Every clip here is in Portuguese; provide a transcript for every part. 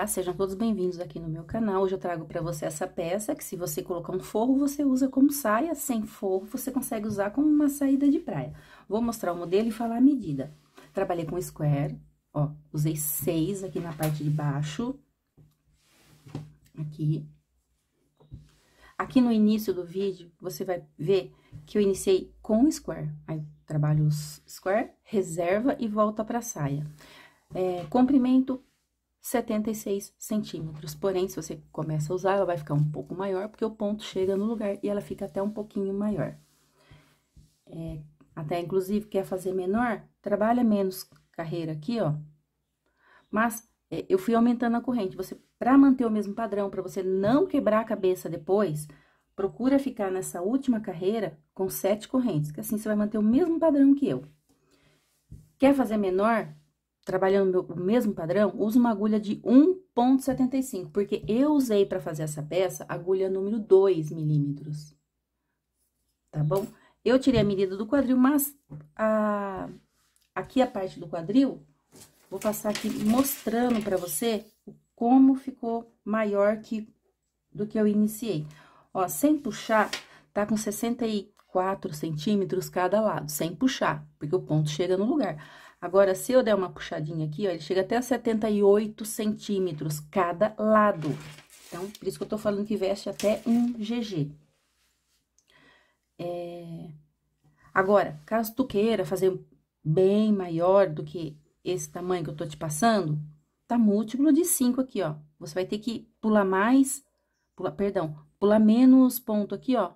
Olá, tá? sejam todos bem-vindos aqui no meu canal. Hoje eu trago para você essa peça que se você colocar um forro, você usa como saia, sem forro você consegue usar como uma saída de praia. Vou mostrar o modelo e falar a medida. Trabalhei com square, ó, usei seis aqui na parte de baixo. Aqui. Aqui no início do vídeo, você vai ver que eu iniciei com square. Aí, trabalho os square, reserva e volta pra saia. É, comprimento 76 centímetros. Porém, se você começa a usar, ela vai ficar um pouco maior, porque o ponto chega no lugar e ela fica até um pouquinho maior. É, até, inclusive, quer fazer menor, trabalha menos carreira aqui, ó. Mas, é, eu fui aumentando a corrente. Você, para manter o mesmo padrão, para você não quebrar a cabeça depois, procura ficar nessa última carreira com sete correntes, que assim você vai manter o mesmo padrão que eu. Quer fazer menor? trabalhando o mesmo padrão, uso uma agulha de 1.75, porque eu usei para fazer essa peça agulha número 2 milímetros, tá bom? Eu tirei a medida do quadril, mas a, aqui a parte do quadril, vou passar aqui mostrando para você como ficou maior que do que eu iniciei. Ó, sem puxar, tá com 64 centímetros cada lado, sem puxar, porque o ponto chega no lugar. Agora, se eu der uma puxadinha aqui, ó, ele chega até 78 centímetros cada lado. Então, por isso que eu tô falando que veste até um GG. É... Agora, caso tu queira fazer bem maior do que esse tamanho que eu tô te passando, tá múltiplo de 5 aqui, ó. Você vai ter que pular mais, pula, perdão, pular menos ponto aqui, ó.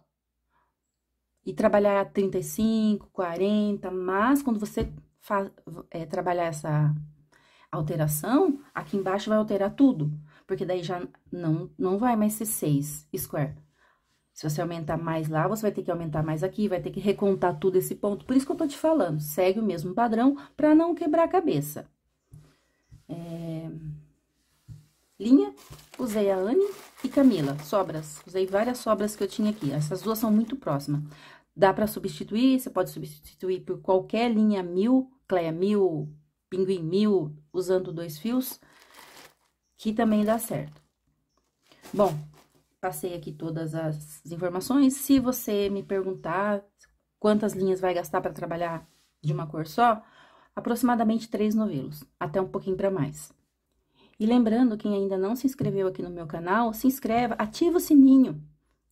E trabalhar a 35, 40, mas quando você é, trabalhar essa alteração, aqui embaixo vai alterar tudo, porque daí já não, não vai mais ser 6 square. Se você aumentar mais lá, você vai ter que aumentar mais aqui, vai ter que recontar tudo esse ponto. Por isso que eu tô te falando, segue o mesmo padrão para não quebrar a cabeça. É... Linha, usei a Anne e Camila, sobras. Usei várias sobras que eu tinha aqui, essas duas são muito próximas. Dá para substituir, você pode substituir por qualquer linha mil, Cleia Mil, Pinguim Mil, usando dois fios, que também dá certo. Bom, passei aqui todas as informações. Se você me perguntar quantas linhas vai gastar para trabalhar de uma cor só, aproximadamente três novelos, até um pouquinho para mais. E lembrando, quem ainda não se inscreveu aqui no meu canal, se inscreva, ativa o sininho.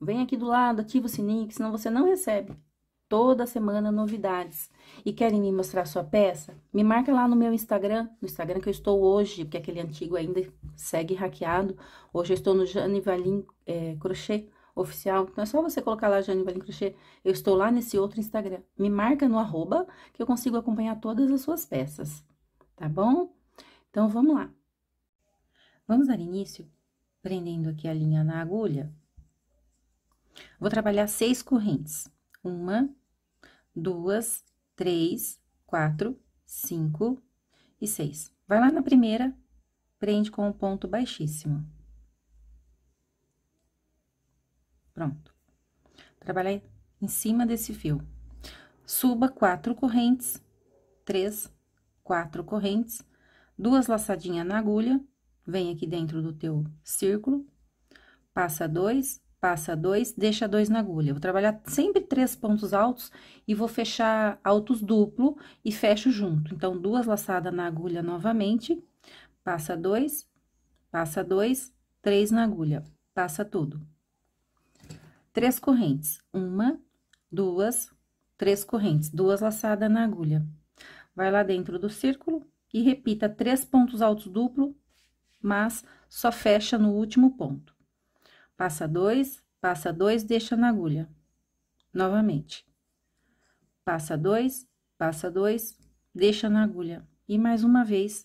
Vem aqui do lado, ativa o sininho, que senão você não recebe toda semana novidades. E querem me mostrar sua peça? Me marca lá no meu Instagram, no Instagram que eu estou hoje, porque aquele antigo ainda segue hackeado. Hoje eu estou no Janivalim é, Crochê Oficial. Então é só você colocar lá Valim Crochê. Eu estou lá nesse outro Instagram. Me marca no arroba, que eu consigo acompanhar todas as suas peças. Tá bom? Então vamos lá. Vamos dar início prendendo aqui a linha na agulha. Vou trabalhar seis correntes. Uma, duas, três, quatro, cinco e seis. Vai lá na primeira, prende com o um ponto baixíssimo. Pronto. Trabalhei em cima desse fio. Suba quatro correntes, três, quatro correntes, duas laçadinhas na agulha, vem aqui dentro do teu círculo, passa dois, passa dois, deixa dois na agulha. Vou trabalhar sempre três pontos altos e vou fechar altos duplo e fecho junto. Então, duas laçadas na agulha novamente, passa dois, passa dois, três na agulha, passa tudo. Três correntes, uma, duas, três correntes, duas laçadas na agulha. Vai lá dentro do círculo e repita três pontos altos duplo, mas só fecha no último ponto passa dois, passa dois, deixa na agulha. Novamente. Passa dois, passa dois, deixa na agulha. E mais uma vez.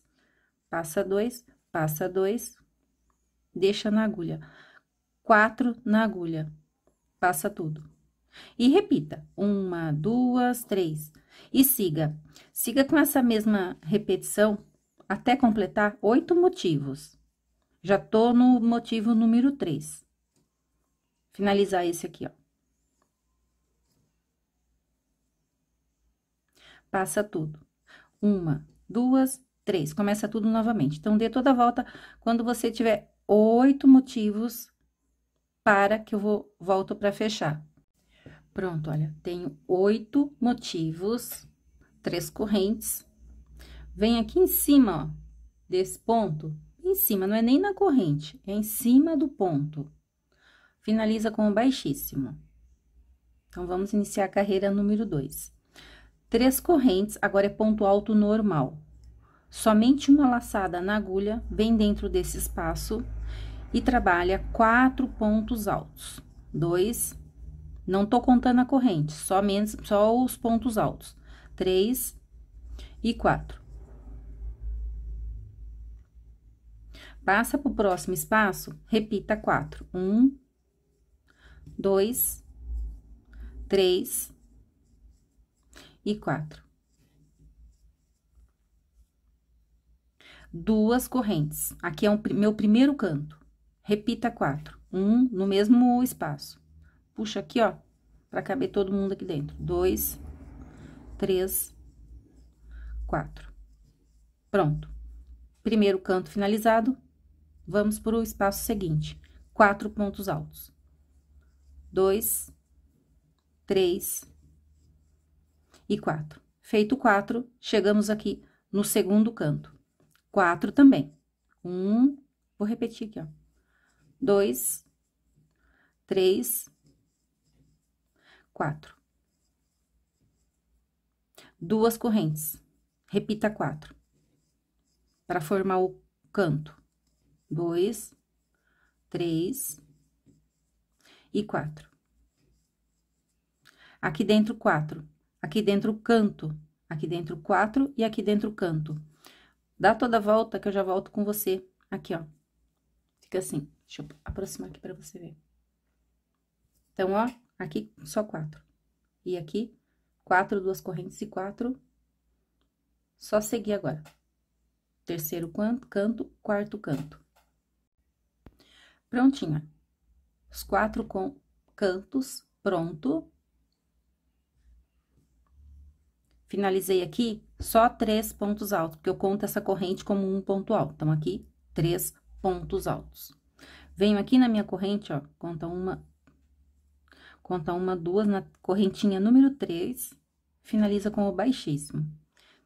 Passa dois, passa dois, deixa na agulha. Quatro na agulha. Passa tudo. E repita: uma, duas, três. E siga. Siga com essa mesma repetição até completar oito motivos. Já tô no motivo número três finalizar esse aqui, ó. Passa tudo. Uma, duas, três. Começa tudo novamente. Então, dê toda a volta quando você tiver oito motivos para que eu vou, volto para fechar. Pronto, olha, tenho oito motivos, três correntes. Vem aqui em cima, ó, desse ponto, em cima, não é nem na corrente, é em cima do ponto finaliza com o baixíssimo. Então, vamos iniciar a carreira número 2. Três correntes, agora é ponto alto normal. Somente uma laçada na agulha, vem dentro desse espaço e trabalha quatro pontos altos. Dois, não tô contando a corrente, só, menos, só os pontos altos. Três e quatro. Passa para o próximo espaço, repita quatro. Um, dois, três e quatro. Duas correntes. Aqui é um, meu primeiro canto. Repita quatro. Um no mesmo espaço. Puxa aqui, ó, para caber todo mundo aqui dentro. Dois, três, quatro. Pronto. Primeiro canto finalizado. Vamos para o espaço seguinte. Quatro pontos altos dois, três e quatro. Feito quatro, chegamos aqui no segundo canto. Quatro também. Um, vou repetir aqui, ó. Dois, três, quatro. Duas correntes. Repita quatro. Para formar o canto. Dois, três, quatro e quatro. Aqui dentro, quatro. Aqui dentro, canto. Aqui dentro, quatro. E aqui dentro, canto. Dá toda a volta que eu já volto com você. Aqui, ó. Fica assim. Deixa eu aproximar aqui pra você ver. Então, ó, aqui só quatro. E aqui, quatro, duas correntes e quatro. Só seguir agora. Terceiro canto, quarto canto. prontinha os quatro com, cantos, pronto. Finalizei aqui só três pontos altos, porque eu conto essa corrente como um ponto alto. Então, aqui, três pontos altos. Venho aqui na minha corrente, ó, conta uma, conta uma, duas, na correntinha número três finaliza com o baixíssimo.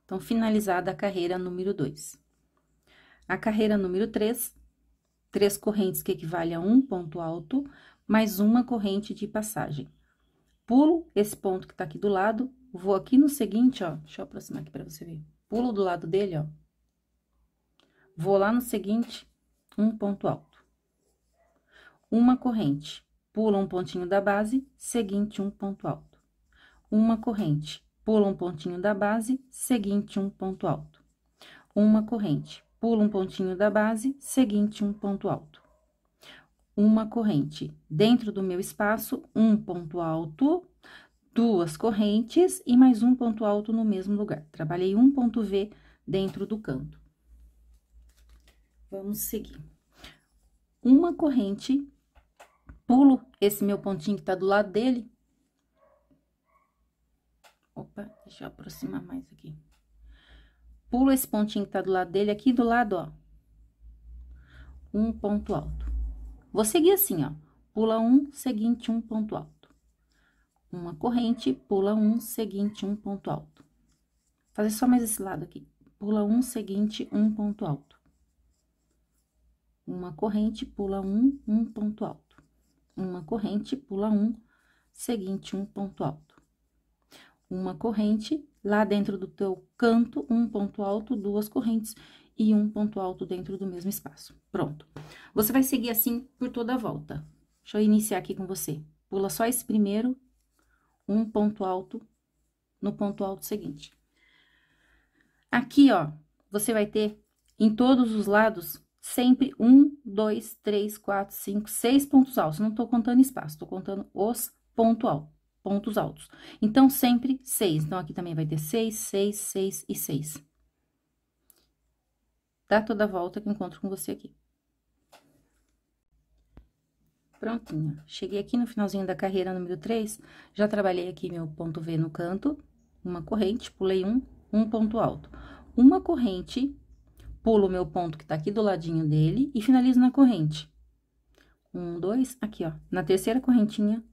Então, finalizada a carreira número dois A carreira número três Três correntes que equivale a um ponto alto, mais uma corrente de passagem. Pulo esse ponto que tá aqui do lado, vou aqui no seguinte, ó, deixa eu aproximar aqui pra você ver. Pulo do lado dele, ó. Vou lá no seguinte, um ponto alto. Uma corrente, pula um pontinho da base, seguinte um ponto alto. Uma corrente, pula um pontinho da base, seguinte um ponto alto. Uma corrente, pulo um pontinho da base, seguinte um ponto alto. Uma corrente. Dentro do meu espaço, um ponto alto, duas correntes e mais um ponto alto no mesmo lugar. Trabalhei um ponto V dentro do canto. Vamos seguir. Uma corrente, pulo esse meu pontinho que tá do lado dele. Opa, deixa eu aproximar mais aqui. Pula esse pontinho que tá do lado dele aqui do lado, ó. Um ponto alto. Vou seguir assim, ó. Pula um, seguinte, um ponto alto. Uma corrente, pula um, seguinte, um ponto alto. Vou fazer só mais esse lado aqui. Pula um, seguinte, um ponto alto. Uma corrente, pula um, um ponto alto. Uma corrente, pula um, seguinte, um ponto alto uma corrente, lá dentro do teu canto, um ponto alto, duas correntes e um ponto alto dentro do mesmo espaço. Pronto. Você vai seguir assim por toda a volta. Deixa eu iniciar aqui com você. Pula só esse primeiro, um ponto alto no ponto alto seguinte. Aqui, ó, você vai ter em todos os lados sempre um, dois, três, quatro, cinco, seis pontos altos. Não tô contando espaço, tô contando os ponto alto pontos altos. Então, sempre seis. Então, aqui também vai ter seis, seis, seis e seis. Dá toda a volta que eu encontro com você aqui. Prontinho. Cheguei aqui no finalzinho da carreira número 3, já trabalhei aqui meu ponto V no canto, uma corrente, pulei um, um ponto alto. Uma corrente, pulo o meu ponto que tá aqui do ladinho dele e finalizo na corrente. Um, dois, aqui, ó. Na terceira correntinha,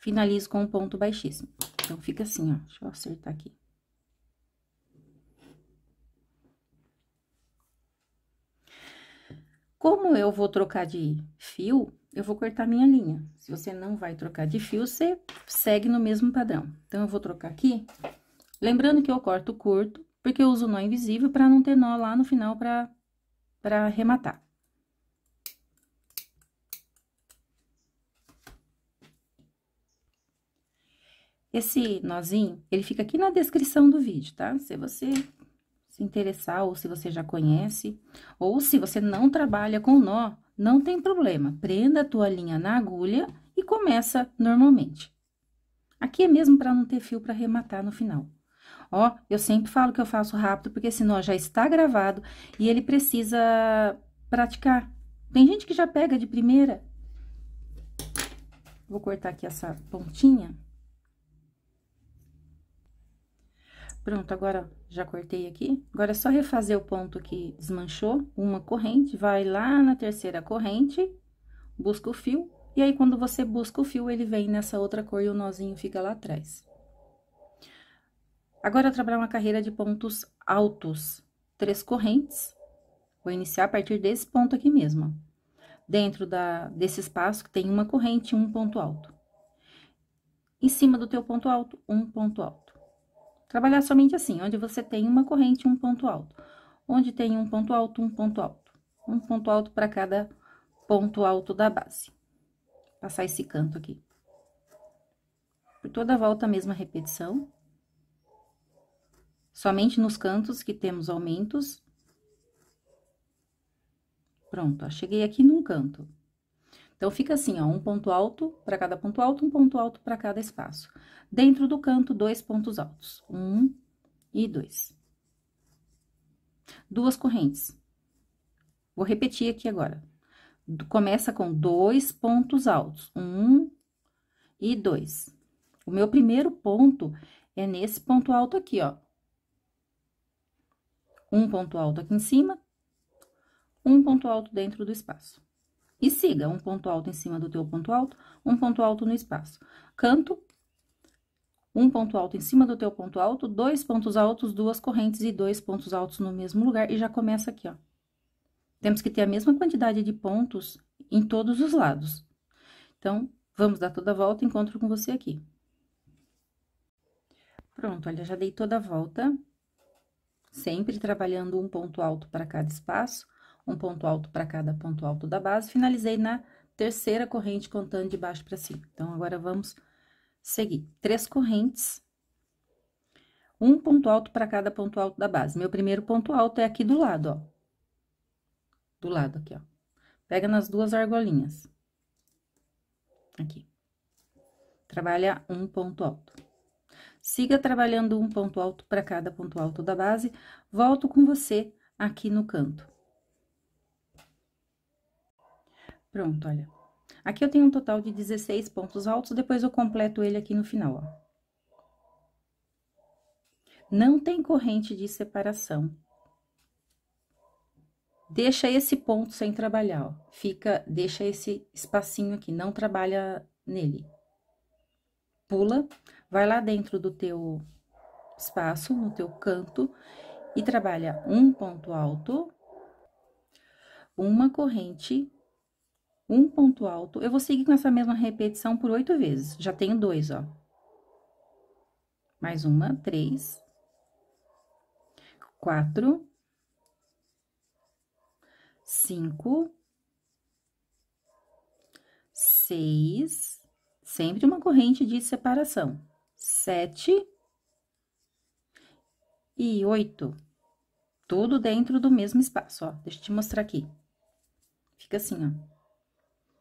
finalizo com um ponto baixíssimo. Então, fica assim, ó. Deixa eu acertar aqui. Como eu vou trocar de fio, eu vou cortar minha linha. Se você não vai trocar de fio, você segue no mesmo padrão. Então, eu vou trocar aqui. Lembrando que eu corto curto, porque eu uso nó invisível para não ter nó lá no final para arrematar. Esse nozinho, ele fica aqui na descrição do vídeo, tá? Se você se interessar, ou se você já conhece, ou se você não trabalha com nó, não tem problema. Prenda a linha na agulha e começa normalmente. Aqui é mesmo para não ter fio para rematar no final. Ó, eu sempre falo que eu faço rápido, porque esse nó já está gravado e ele precisa praticar. Tem gente que já pega de primeira. Vou cortar aqui essa pontinha. Pronto, agora já cortei aqui. Agora é só refazer o ponto que desmanchou, uma corrente, vai lá na terceira corrente, busca o fio, e aí quando você busca o fio, ele vem nessa outra cor e o nozinho fica lá atrás. Agora, é trabalhar uma carreira de pontos altos, três correntes. Vou iniciar a partir desse ponto aqui mesmo, Dentro da, desse espaço que tem uma corrente, um ponto alto. Em cima do teu ponto alto, um ponto alto. Trabalhar somente assim, onde você tem uma corrente e um ponto alto. Onde tem um ponto alto, um ponto alto. Um ponto alto para cada ponto alto da base. Passar esse canto aqui. Por toda a volta, a mesma repetição. Somente nos cantos que temos aumentos. Pronto, ó, cheguei aqui num canto. Então, fica assim, ó, um ponto alto para cada ponto alto, um ponto alto para cada espaço. Dentro do canto, dois pontos altos, um e dois. Duas correntes. Vou repetir aqui agora. Começa com dois pontos altos, um e dois. O meu primeiro ponto é nesse ponto alto aqui, ó. Um ponto alto aqui em cima, um ponto alto dentro do espaço. E siga um ponto alto em cima do teu ponto alto, um ponto alto no espaço. Canto, um ponto alto em cima do teu ponto alto, dois pontos altos, duas correntes e dois pontos altos no mesmo lugar. E já começa aqui, ó. Temos que ter a mesma quantidade de pontos em todos os lados. Então, vamos dar toda a volta encontro com você aqui. Pronto, olha, já dei toda a volta. Sempre trabalhando um ponto alto para cada espaço um ponto alto para cada ponto alto da base. Finalizei na terceira corrente, contando de baixo para cima. Então, agora vamos seguir. Três correntes, um ponto alto para cada ponto alto da base. Meu primeiro ponto alto é aqui do lado, ó. Do lado aqui, ó. Pega nas duas argolinhas. Aqui. Trabalha um ponto alto. Siga trabalhando um ponto alto para cada ponto alto da base. Volto com você aqui no canto. Pronto, olha. Aqui eu tenho um total de 16 pontos altos, depois eu completo ele aqui no final, ó. Não tem corrente de separação. Deixa esse ponto sem trabalhar, ó. Fica, deixa esse espacinho aqui, não trabalha nele. Pula, vai lá dentro do teu espaço, no teu canto, e trabalha um ponto alto, uma corrente um ponto alto. Eu vou seguir com essa mesma repetição por oito vezes. Já tenho dois, ó. Mais uma, três. Quatro. Cinco. Seis. Sempre uma corrente de separação. Sete. E oito. Tudo dentro do mesmo espaço, ó. Deixa eu te mostrar aqui. Fica assim, ó.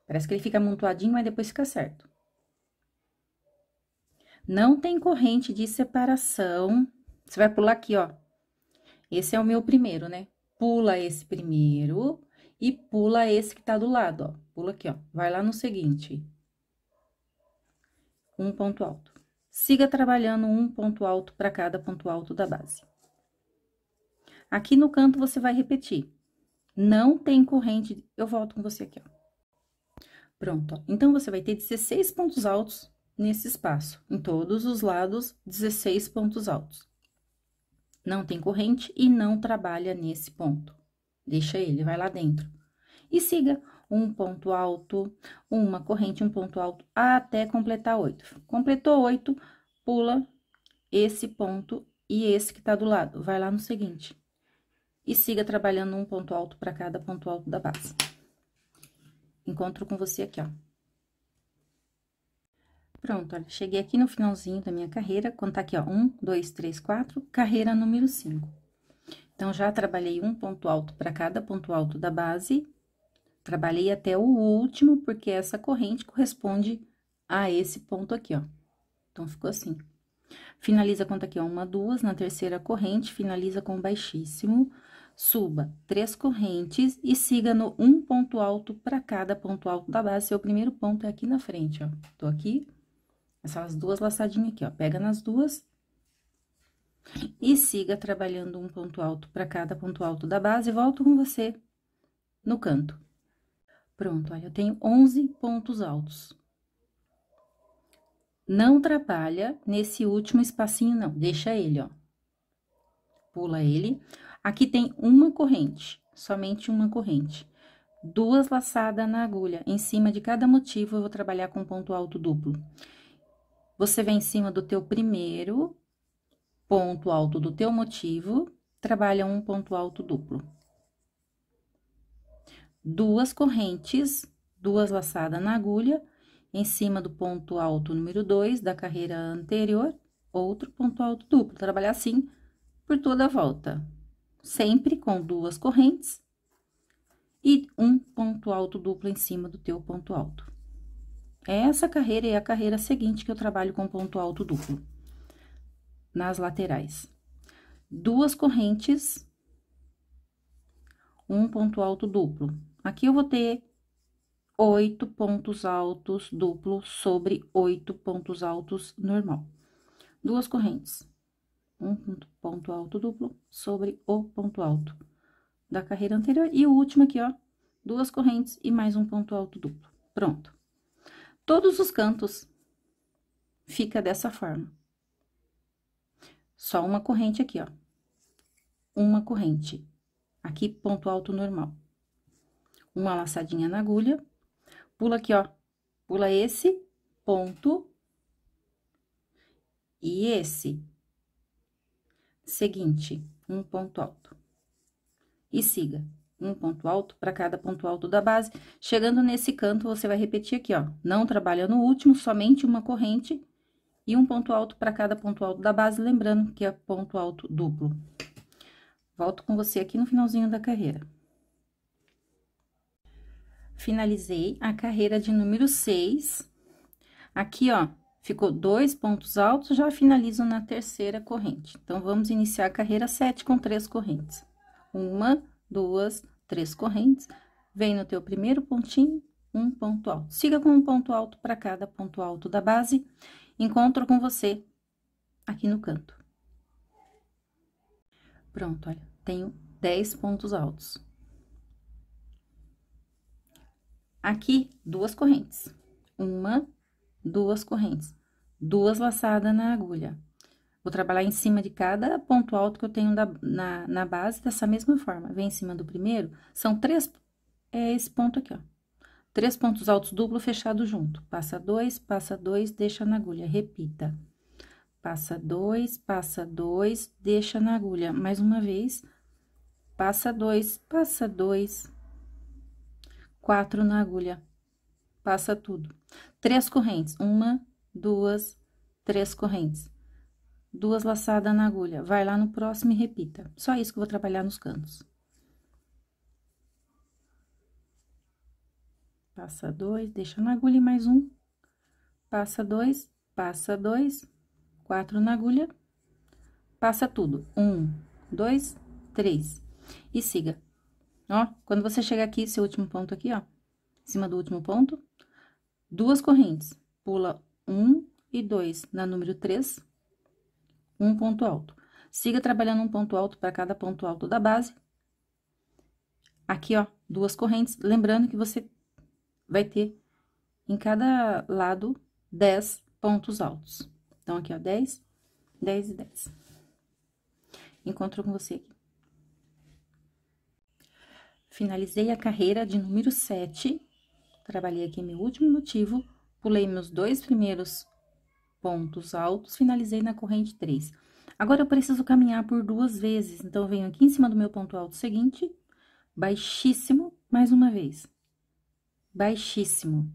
Parece que ele fica amontoadinho, mas depois fica certo. Não tem corrente de separação. Você vai pular aqui, ó. Esse é o meu primeiro, né? Pula esse primeiro e pula esse que tá do lado, ó. Pula aqui, ó. Vai lá no seguinte. Um ponto alto. Siga trabalhando um ponto alto para cada ponto alto da base. Aqui no canto, você vai repetir. Não tem corrente... Eu volto com você aqui, ó. Pronto, ó. então você vai ter 16 pontos altos nesse espaço, em todos os lados, 16 pontos altos. Não tem corrente e não trabalha nesse ponto. Deixa ele, vai lá dentro. E siga um ponto alto, uma corrente, um ponto alto, até completar oito. Completou oito, pula esse ponto e esse que tá do lado. Vai lá no seguinte. E siga trabalhando um ponto alto para cada ponto alto da base. Encontro com você aqui, ó. Pronto, olha, cheguei aqui no finalzinho da minha carreira, contar tá aqui, ó, um, dois, três, quatro, carreira número cinco. Então, já trabalhei um ponto alto para cada ponto alto da base, trabalhei até o último, porque essa corrente corresponde a esse ponto aqui, ó. Então, ficou assim. Finaliza, conta aqui, ó, uma, duas, na terceira corrente, finaliza com baixíssimo, Suba três correntes e siga no um ponto alto para cada ponto alto da base. Seu primeiro ponto é aqui na frente, ó. Tô aqui, essas duas laçadinhas aqui, ó. Pega nas duas e siga trabalhando um ponto alto para cada ponto alto da base. Volto com você no canto. Pronto, olha, eu tenho 11 pontos altos. Não trabalha nesse último espacinho, não. Deixa ele, ó. Pula ele Aqui tem uma corrente, somente uma corrente. Duas laçadas na agulha. Em cima de cada motivo, eu vou trabalhar com ponto alto duplo. Você vem em cima do teu primeiro ponto alto do teu motivo, trabalha um ponto alto duplo. Duas correntes, duas laçadas na agulha, em cima do ponto alto número 2 da carreira anterior, outro ponto alto duplo. Trabalhar assim por toda a volta sempre com duas correntes e um ponto alto duplo em cima do teu ponto alto. É essa carreira é a carreira seguinte que eu trabalho com ponto alto duplo, nas laterais. Duas correntes, um ponto alto duplo. Aqui eu vou ter oito pontos altos duplo sobre oito pontos altos normal. Duas correntes um ponto alto duplo sobre o ponto alto da carreira anterior. E o último aqui, ó, duas correntes e mais um ponto alto duplo. Pronto. Todos os cantos fica dessa forma. Só uma corrente aqui, ó. Uma corrente. Aqui, ponto alto normal. Uma laçadinha na agulha. Pula aqui, ó. Pula esse ponto. E esse seguinte, um ponto alto. E siga um ponto alto para cada ponto alto da base. Chegando nesse canto, você vai repetir aqui, ó. Não trabalha no último, somente uma corrente e um ponto alto para cada ponto alto da base, lembrando que é ponto alto duplo. Volto com você aqui no finalzinho da carreira. Finalizei a carreira de número 6. Aqui, ó, Ficou dois pontos altos, já finalizo na terceira corrente. Então, vamos iniciar a carreira 7 com três correntes. Uma, duas, três correntes. Vem no teu primeiro pontinho, um ponto alto. Siga com um ponto alto para cada ponto alto da base. Encontro com você aqui no canto. Pronto, olha, tenho 10 pontos altos. Aqui, duas correntes. Uma, duas correntes, duas laçadas na agulha. Vou trabalhar em cima de cada ponto alto que eu tenho na, na, na base dessa mesma forma. Vem em cima do primeiro, são três, é esse ponto aqui, ó. Três pontos altos duplo fechado junto. Passa dois, passa dois, deixa na agulha, repita. Passa dois, passa dois, deixa na agulha. Mais uma vez, passa dois, passa dois, quatro na agulha, passa tudo. Três correntes. Uma, duas, três correntes. Duas laçadas na agulha. Vai lá no próximo e repita. Só isso que eu vou trabalhar nos cantos. Passa dois, deixa na agulha e mais um. Passa dois, passa dois, quatro na agulha. Passa tudo. Um, dois, três. E siga. Ó, quando você chegar aqui, seu último ponto aqui, ó. Em cima do último ponto, duas correntes, pula um e dois na número três, um ponto alto. Siga trabalhando um ponto alto para cada ponto alto da base. Aqui, ó, duas correntes, lembrando que você vai ter em cada lado 10 pontos altos. Então, aqui, ó, 10, 10 e 10. Encontro com você aqui. Finalizei a carreira de número 7 Trabalhei aqui meu último motivo, pulei meus dois primeiros pontos altos, finalizei na corrente 3. Agora, eu preciso caminhar por duas vezes, então, venho aqui em cima do meu ponto alto seguinte, baixíssimo, mais uma vez. Baixíssimo.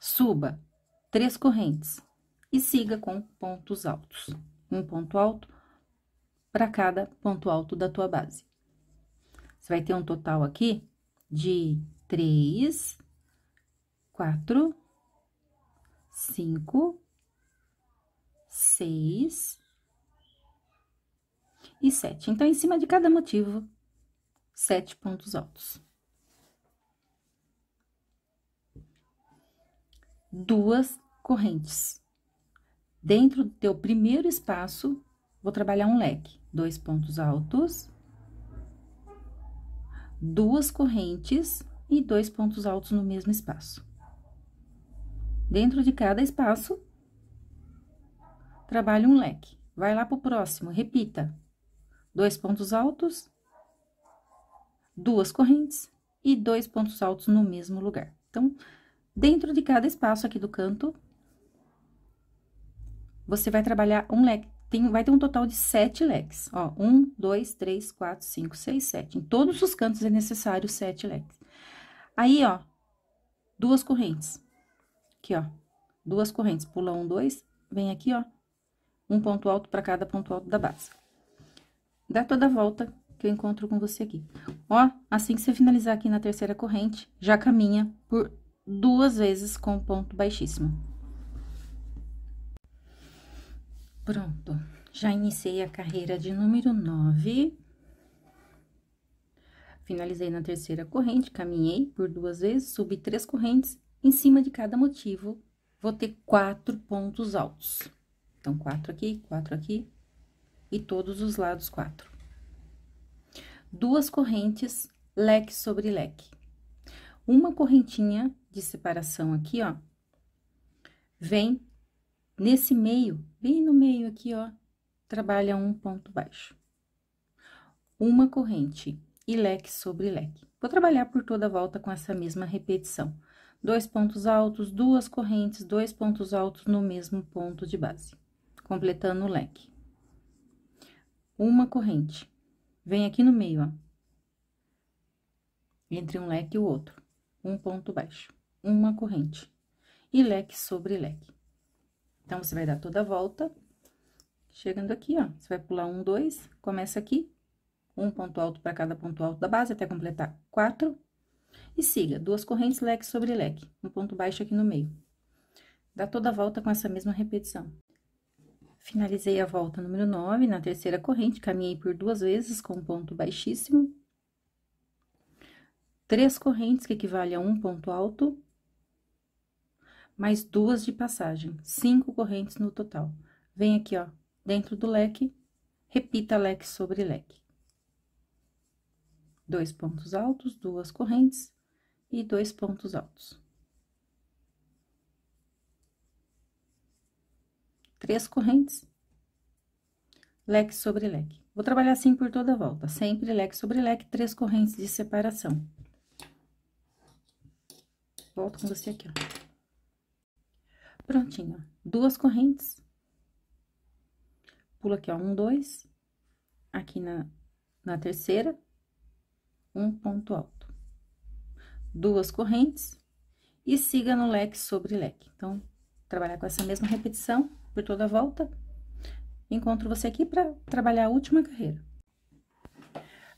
Suba três correntes e siga com pontos altos. Um ponto alto para cada ponto alto da tua base. Você vai ter um total aqui de três, quatro, cinco, seis e sete. Então, em cima de cada motivo, sete pontos altos. Duas correntes. Dentro do teu primeiro espaço, vou trabalhar um leque. Dois pontos altos. Duas correntes e dois pontos altos no mesmo espaço. Dentro de cada espaço, trabalhe um leque. Vai lá para o próximo, repita. Dois pontos altos, duas correntes e dois pontos altos no mesmo lugar. Então, dentro de cada espaço aqui do canto, você vai trabalhar um leque. Tem, vai ter um total de sete leques. Ó, um, dois, três, quatro, cinco, seis, sete. Em todos os cantos é necessário sete leques. Aí, ó, duas correntes. Aqui, ó, duas correntes. Pula um, dois, vem aqui, ó, um ponto alto para cada ponto alto da base. Dá toda a volta que eu encontro com você aqui. Ó, assim que você finalizar aqui na terceira corrente, já caminha por duas vezes com ponto baixíssimo. Pronto, já iniciei a carreira de número 9 Finalizei na terceira corrente, caminhei por duas vezes, subi três correntes, em cima de cada motivo, vou ter quatro pontos altos. Então, quatro aqui, quatro aqui, e todos os lados quatro. Duas correntes, leque sobre leque. Uma correntinha de separação aqui, ó, vem nesse meio, bem no meio aqui, ó, trabalha um ponto baixo. Uma corrente e leque sobre leque. Vou trabalhar por toda a volta com essa mesma repetição. Dois pontos altos, duas correntes, dois pontos altos no mesmo ponto de base, completando o leque. Uma corrente. Vem aqui no meio, ó. Entre um leque e o outro. Um ponto baixo. Uma corrente. E leque sobre leque. Então, você vai dar toda a volta. Chegando aqui, ó. Você vai pular um, dois, começa aqui, um ponto alto para cada ponto alto da base até completar quatro. E siga duas correntes leque sobre leque, um ponto baixo aqui no meio. Dá toda a volta com essa mesma repetição. Finalizei a volta número 9, na terceira corrente, caminhei por duas vezes com um ponto baixíssimo. Três correntes, que equivale a um ponto alto, mais duas de passagem, cinco correntes no total. Vem aqui, ó, dentro do leque, repita leque sobre leque dois pontos altos, duas correntes e dois pontos altos. Três correntes, leque sobre leque. Vou trabalhar assim por toda a volta, sempre leque sobre leque, três correntes de separação. Volto com você aqui, ó. Prontinho, duas correntes. Pula aqui, ó, um, dois. Aqui na, na terceira, um ponto alto, duas correntes e siga no leque sobre leque. Então, trabalhar com essa mesma repetição por toda a volta. Encontro você aqui para trabalhar a última carreira.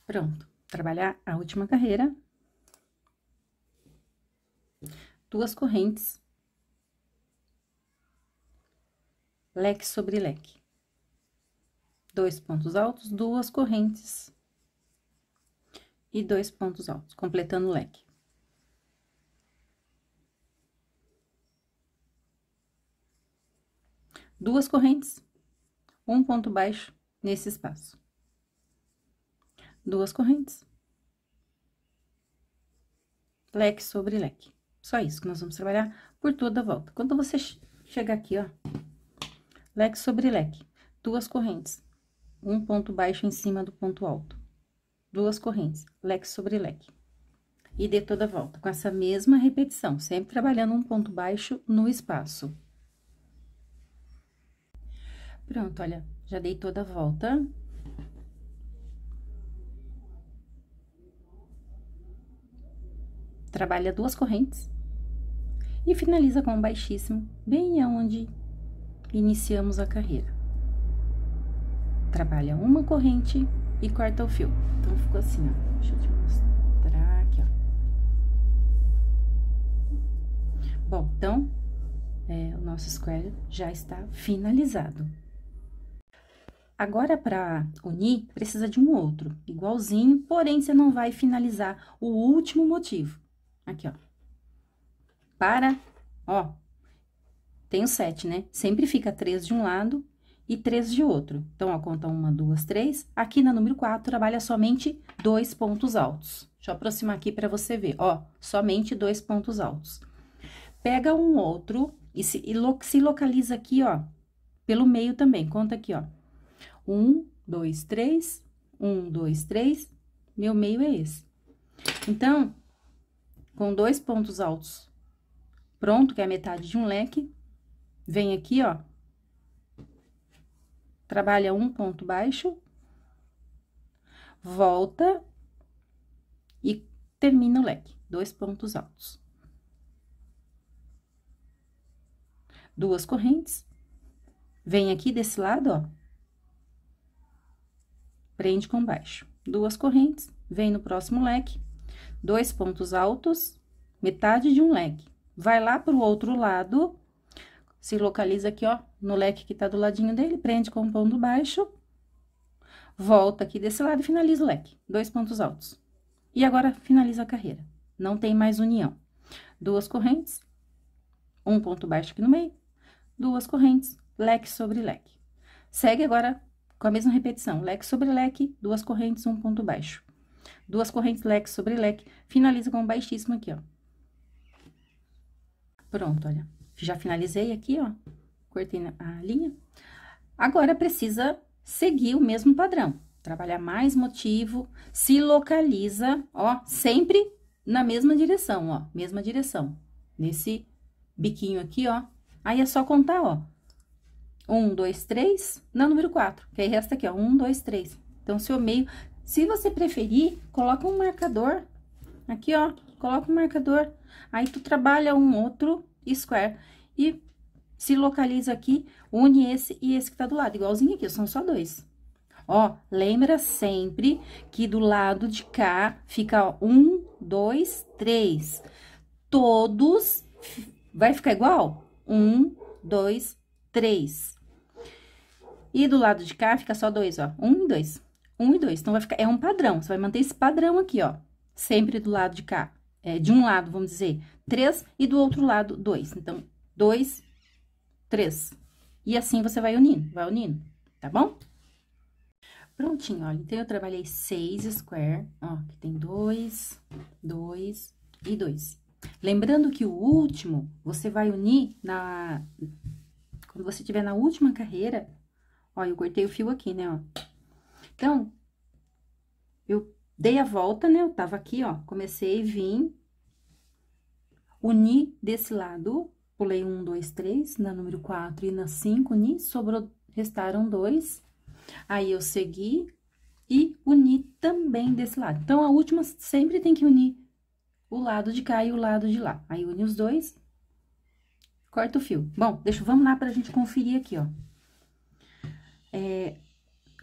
Pronto, trabalhar a última carreira. Duas correntes. Leque sobre leque. Dois pontos altos, duas correntes e dois pontos altos, completando o leque. Duas correntes, um ponto baixo nesse espaço. Duas correntes. Leque sobre leque. Só isso que nós vamos trabalhar por toda a volta. Quando você chegar aqui, ó, leque sobre leque, duas correntes, um ponto baixo em cima do ponto alto duas correntes, leque sobre leque. E dê toda a volta, com essa mesma repetição, sempre trabalhando um ponto baixo no espaço. Pronto, olha, já dei toda a volta. Trabalha duas correntes. E finaliza com um baixíssimo, bem aonde iniciamos a carreira. Trabalha uma corrente e corta o fio. Então, ficou assim, ó. Deixa eu te mostrar aqui, ó. Bom, então, é, o nosso square já está finalizado. Agora, para unir, precisa de um outro, igualzinho, porém, você não vai finalizar o último motivo. Aqui, ó. Para, ó, tem o sete, né? Sempre fica três de um lado e três de outro. Então, ó, conta uma, duas, três. Aqui na número quatro, trabalha somente dois pontos altos. Deixa eu aproximar aqui para você ver, ó, somente dois pontos altos. Pega um outro e se, e lo, se localiza aqui, ó, pelo meio também. Conta aqui, ó. Um, dois, três, um, dois, três. Meu meio é esse. Então, com dois pontos altos pronto, que é a metade de um leque, vem aqui, ó, trabalha um ponto baixo, volta e termina o leque, dois pontos altos. Duas correntes, vem aqui desse lado, ó, prende com baixo. Duas correntes, vem no próximo leque, dois pontos altos, metade de um leque. Vai lá pro outro lado, se localiza aqui, ó, no leque que tá do ladinho dele, prende com o ponto baixo, volta aqui desse lado e finaliza o leque. Dois pontos altos. E agora, finaliza a carreira. Não tem mais união. Duas correntes, um ponto baixo aqui no meio, duas correntes, leque sobre leque. Segue agora com a mesma repetição, leque sobre leque, duas correntes, um ponto baixo. Duas correntes, leque sobre leque, finaliza com um baixíssimo aqui, ó. Pronto, olha já finalizei aqui, ó, cortei a linha. Agora, precisa seguir o mesmo padrão, trabalhar mais motivo, se localiza, ó, sempre na mesma direção, ó, mesma direção. Nesse biquinho aqui, ó, aí é só contar, ó, um, dois, três, na número quatro, que aí resta aqui, ó, um, dois, três. Então, seu meio, se você preferir, coloca um marcador, aqui, ó, coloca um marcador, aí tu trabalha um outro square e se localiza aqui, une esse e esse que tá do lado, igualzinho aqui, são só dois. Ó, lembra sempre que do lado de cá fica ó, um, dois, três. Todos vai ficar igual? Um, dois, três. E do lado de cá fica só dois, ó, um e dois, um e dois. Então, vai ficar, é um padrão, você vai manter esse padrão aqui, ó, sempre do lado de cá é, de um lado, vamos dizer, três e do outro lado, dois Então, dois três E assim você vai unindo, vai unindo, tá bom? Prontinho, olha, então eu trabalhei seis square, ó, que tem dois dois e dois Lembrando que o último, você vai unir na... Quando você tiver na última carreira, ó, eu cortei o fio aqui, né, ó. Então, eu Dei a volta, né? Eu tava aqui, ó, comecei, vim, uni desse lado, pulei um, dois, três, na número quatro e na cinco, uni, sobrou, restaram dois. Aí, eu segui e uni também desse lado. Então, a última sempre tem que unir o lado de cá e o lado de lá. Aí, une os dois, corta o fio. Bom, deixa, vamos lá pra gente conferir aqui, ó. É,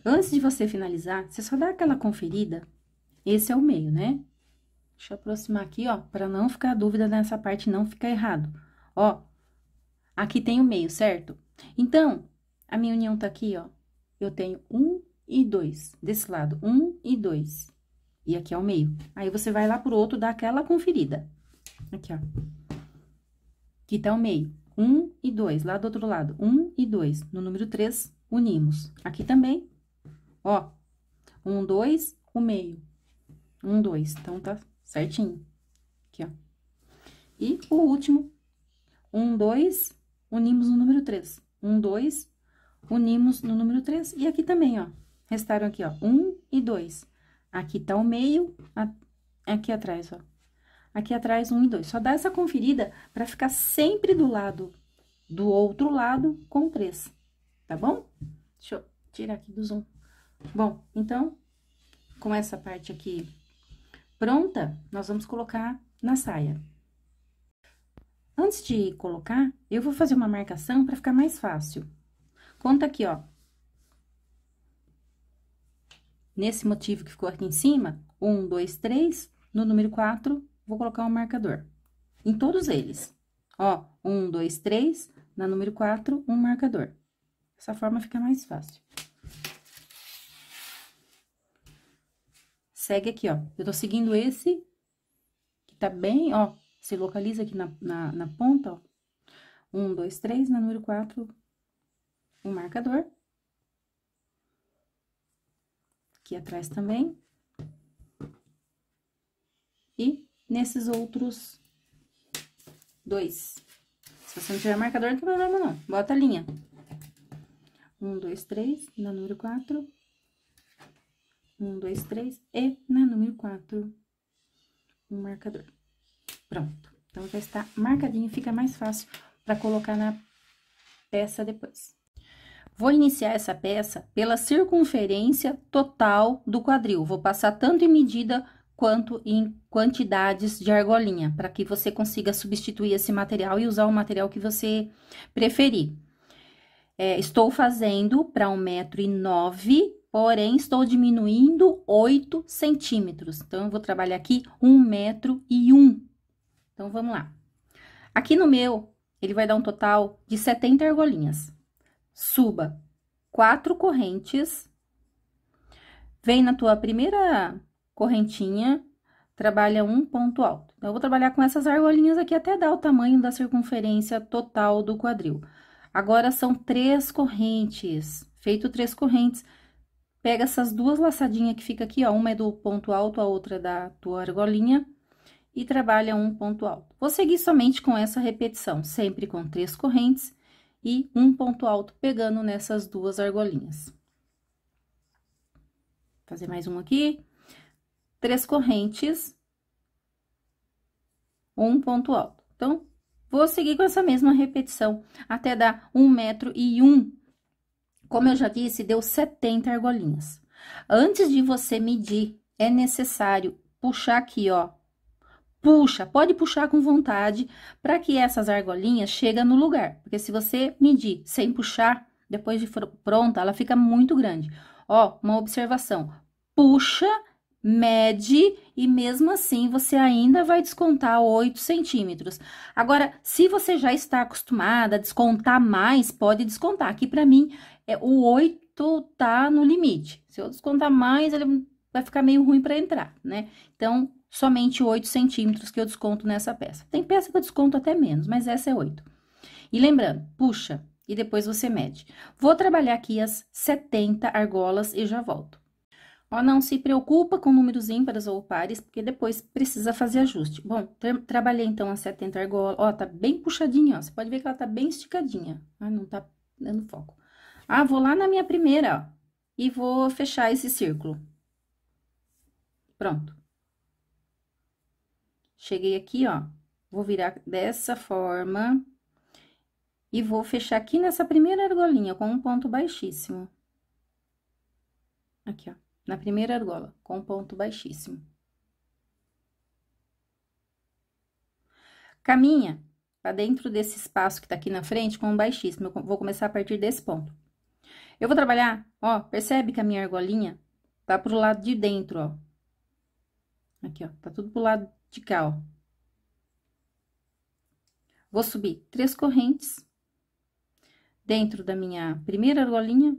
antes de você finalizar, você só dá aquela conferida esse é o meio, né? Deixa eu aproximar aqui, ó, para não ficar dúvida nessa parte, não ficar errado. Ó, aqui tem o meio, certo? Então, a minha união tá aqui, ó. Eu tenho um e dois desse lado, um e dois. E aqui é o meio. Aí, você vai lá pro outro, dá aquela conferida. Aqui, ó. Aqui tá o meio. Um e dois, lá do outro lado, um e dois. No número três, unimos. Aqui também, ó. Um, dois, o meio um, dois. Então, tá certinho. Aqui, ó. E o último. Um, dois, unimos no número três. Um, dois, unimos no número três. E aqui também, ó. Restaram aqui, ó. Um e dois. Aqui tá o meio, aqui atrás, ó. Aqui atrás, um e dois. Só dá essa conferida pra ficar sempre do lado do outro lado com três, tá bom? Deixa eu tirar aqui do zoom. Bom, então, com essa parte aqui pronta, nós vamos colocar na saia. Antes de colocar, eu vou fazer uma marcação para ficar mais fácil. Conta aqui, ó. Nesse motivo que ficou aqui em cima, um, dois, três, no número quatro, vou colocar um marcador. Em todos eles. Ó, um, dois, três, na número quatro, um marcador. Dessa forma fica mais fácil. segue aqui, ó. Eu tô seguindo esse, que tá bem, ó, se localiza aqui na, na, na ponta, ó. Um, dois, três, na número quatro, o um marcador. Aqui atrás também. E nesses outros dois. Se você não tiver marcador, não tem problema não, bota a linha. Um, dois, três, na número quatro um, dois, três, e na número quatro, um marcador. Pronto. Então, já está marcadinho, fica mais fácil para colocar na peça depois. Vou iniciar essa peça pela circunferência total do quadril. Vou passar tanto em medida quanto em quantidades de argolinha, para que você consiga substituir esse material e usar o material que você preferir. É, estou fazendo para um metro e nove porém, estou diminuindo 8 centímetros. Então, eu vou trabalhar aqui 1 metro e 1. Então, vamos lá. Aqui no meu, ele vai dar um total de 70 argolinhas. Suba quatro correntes, vem na tua primeira correntinha, trabalha um ponto alto. Então, eu vou trabalhar com essas argolinhas aqui até dar o tamanho da circunferência total do quadril. Agora, são três correntes, feito três correntes, pega essas duas laçadinhas que fica aqui, ó, uma é do ponto alto, a outra é da tua argolinha, e trabalha um ponto alto. Vou seguir somente com essa repetição, sempre com três correntes e um ponto alto pegando nessas duas argolinhas. Fazer mais um aqui. Três correntes, um ponto alto. Então, vou seguir com essa mesma repetição até dar um metro e um como eu já disse, deu 70 argolinhas. Antes de você medir, é necessário puxar aqui, ó. Puxa, pode puxar com vontade para que essas argolinhas cheguem no lugar. Porque se você medir sem puxar, depois de pronta, ela fica muito grande. Ó, uma observação. Puxa mede e mesmo assim você ainda vai descontar 8 centímetros. Agora, se você já está acostumada a descontar mais, pode descontar. Aqui para mim é o 8 tá no limite. Se eu descontar mais, ele vai ficar meio ruim para entrar, né? Então, somente 8 centímetros que eu desconto nessa peça. Tem peça que eu desconto até menos, mas essa é 8. E lembrando, puxa e depois você mede. Vou trabalhar aqui as 70 argolas e já volto. Ó, não se preocupa com números ímpares ou pares, porque depois precisa fazer ajuste. Bom, tra trabalhei então a setenta argola. Ó, tá bem puxadinha, ó. Você pode ver que ela tá bem esticadinha. Ah, não tá dando foco. Ah, vou lá na minha primeira, ó. E vou fechar esse círculo. Pronto. Cheguei aqui, ó. Vou virar dessa forma. E vou fechar aqui nessa primeira argolinha com um ponto baixíssimo. Aqui, ó na primeira argola, com ponto baixíssimo. Caminha para dentro desse espaço que tá aqui na frente com um baixíssimo. Eu vou começar a partir desse ponto. Eu vou trabalhar, ó, percebe que a minha argolinha tá pro lado de dentro, ó. Aqui, ó, tá tudo pro lado de cá, ó. Vou subir três correntes dentro da minha primeira argolinha,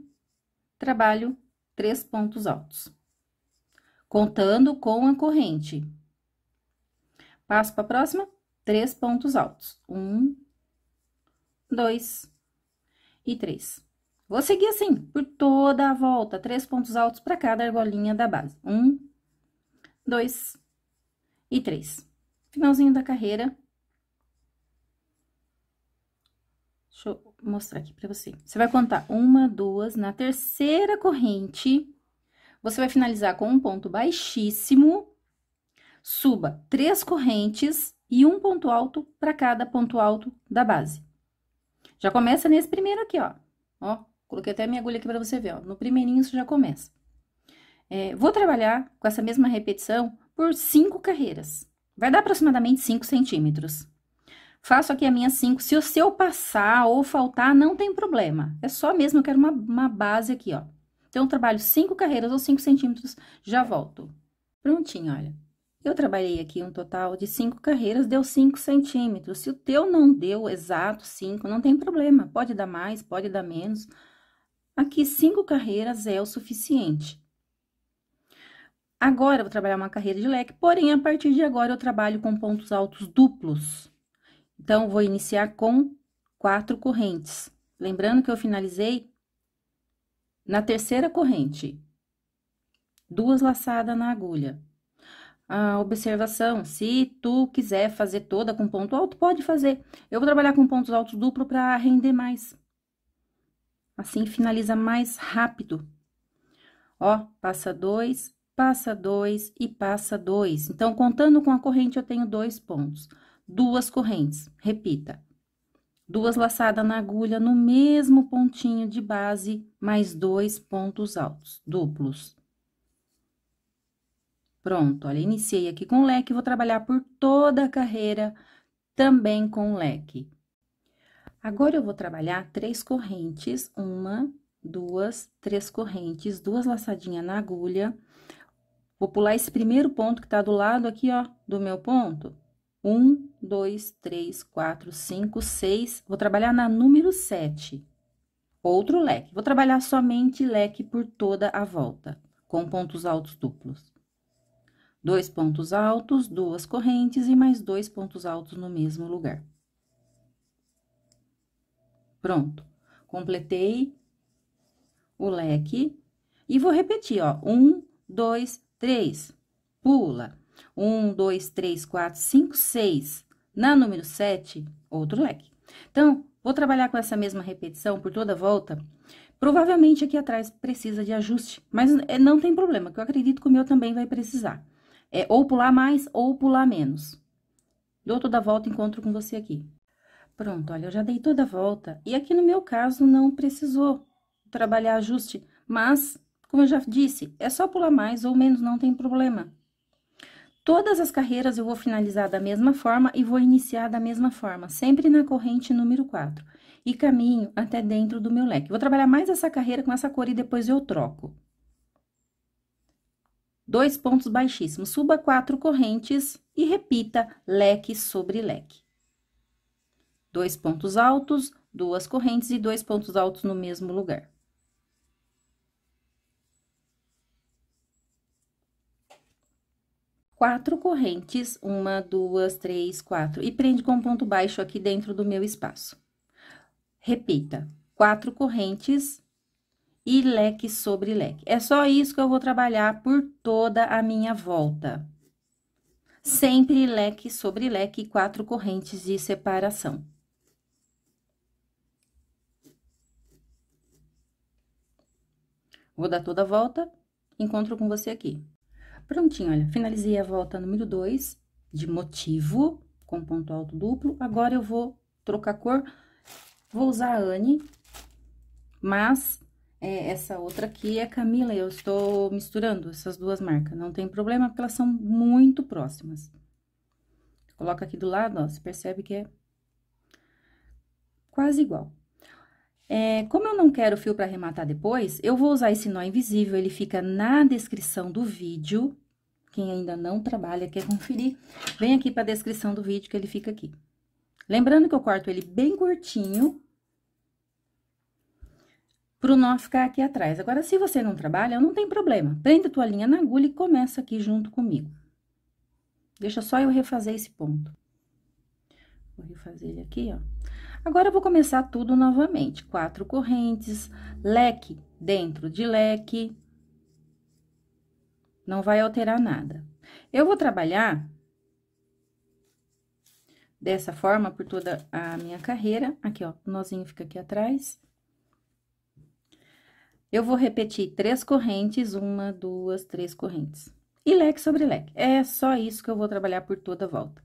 trabalho três pontos altos, contando com a corrente. Passo para a próxima, três pontos altos. Um, dois e três. Vou seguir assim por toda a volta, três pontos altos para cada argolinha da base. Um, dois e três. Finalzinho da carreira, Deixa eu mostrar aqui pra você. Você vai contar uma, duas, na terceira corrente, você vai finalizar com um ponto baixíssimo, suba três correntes e um ponto alto para cada ponto alto da base. Já começa nesse primeiro aqui, ó. Ó, coloquei até minha agulha aqui para você ver, ó. No primeirinho isso já começa. É, vou trabalhar com essa mesma repetição por cinco carreiras. Vai dar aproximadamente 5 centímetros. Faço aqui a minha cinco. Se o seu passar ou faltar, não tem problema. É só mesmo, eu quero uma, uma base aqui, ó. Então, eu trabalho cinco carreiras ou cinco centímetros, já volto. Prontinho, olha. Eu trabalhei aqui um total de cinco carreiras, deu cinco centímetros. Se o teu não deu exato cinco, não tem problema. Pode dar mais, pode dar menos. Aqui, cinco carreiras é o suficiente. Agora, eu vou trabalhar uma carreira de leque, porém, a partir de agora, eu trabalho com pontos altos duplos. Então, vou iniciar com quatro correntes. Lembrando que eu finalizei na terceira corrente, duas laçadas na agulha. A observação, se tu quiser fazer toda com ponto alto, pode fazer. Eu vou trabalhar com pontos altos duplo para render mais. Assim, finaliza mais rápido. Ó, passa dois, passa dois e passa dois. Então, contando com a corrente, eu tenho dois pontos duas correntes, repita, duas laçadas na agulha no mesmo pontinho de base, mais dois pontos altos, duplos. Pronto, olha, iniciei aqui com leque, vou trabalhar por toda a carreira também com leque. Agora, eu vou trabalhar três correntes, uma, duas, três correntes, duas laçadinhas na agulha. Vou pular esse primeiro ponto que tá do lado aqui, ó, do meu ponto. Um, dois, três, quatro, cinco, seis. Vou trabalhar na número sete. Outro leque. Vou trabalhar somente leque por toda a volta, com pontos altos duplos. Dois pontos altos, duas correntes e mais dois pontos altos no mesmo lugar. Pronto. Completei o leque e vou repetir, ó. Um, dois, três. Pula. Um, dois, três, quatro, cinco, seis. Na número 7, outro leque. Então, vou trabalhar com essa mesma repetição por toda a volta. Provavelmente aqui atrás precisa de ajuste, mas eh, não tem problema, que eu acredito que o meu também vai precisar. É ou pular mais ou pular menos. Dou toda a volta encontro com você aqui. Pronto, olha, eu já dei toda a volta. E aqui no meu caso não precisou trabalhar ajuste, mas, como eu já disse, é só pular mais ou menos, não tem problema. Todas as carreiras eu vou finalizar da mesma forma e vou iniciar da mesma forma, sempre na corrente número 4. E caminho até dentro do meu leque. Vou trabalhar mais essa carreira com essa cor e depois eu troco. Dois pontos baixíssimos, suba quatro correntes e repita leque sobre leque. Dois pontos altos, duas correntes e dois pontos altos no mesmo lugar. quatro correntes, uma, duas, três, quatro, e prende com ponto baixo aqui dentro do meu espaço. Repita, quatro correntes e leque sobre leque. É só isso que eu vou trabalhar por toda a minha volta. Sempre leque sobre leque, quatro correntes de separação. Vou dar toda a volta, encontro com você aqui. Prontinho, olha, finalizei a volta número 2 de motivo com ponto alto duplo. Agora, eu vou trocar cor, vou usar a Anne, mas é, essa outra aqui é Camila, eu estou misturando essas duas marcas. Não tem problema, porque elas são muito próximas. Coloca aqui do lado, ó, você percebe que é quase igual. É, como eu não quero fio para arrematar depois, eu vou usar esse nó invisível, ele fica na descrição do vídeo. Quem ainda não trabalha, quer conferir, vem aqui para a descrição do vídeo que ele fica aqui. Lembrando que eu corto ele bem curtinho, pro nó ficar aqui atrás. Agora, se você não trabalha, não tem problema. Prenda a tua linha na agulha e começa aqui junto comigo. Deixa só eu refazer esse ponto. Vou refazer ele aqui, ó. Agora eu vou começar tudo novamente. Quatro correntes, leque dentro de leque. Não vai alterar nada. Eu vou trabalhar dessa forma por toda a minha carreira. Aqui, ó, o nozinho fica aqui atrás. Eu vou repetir três correntes, uma, duas, três correntes. E leque sobre leque. É só isso que eu vou trabalhar por toda a volta.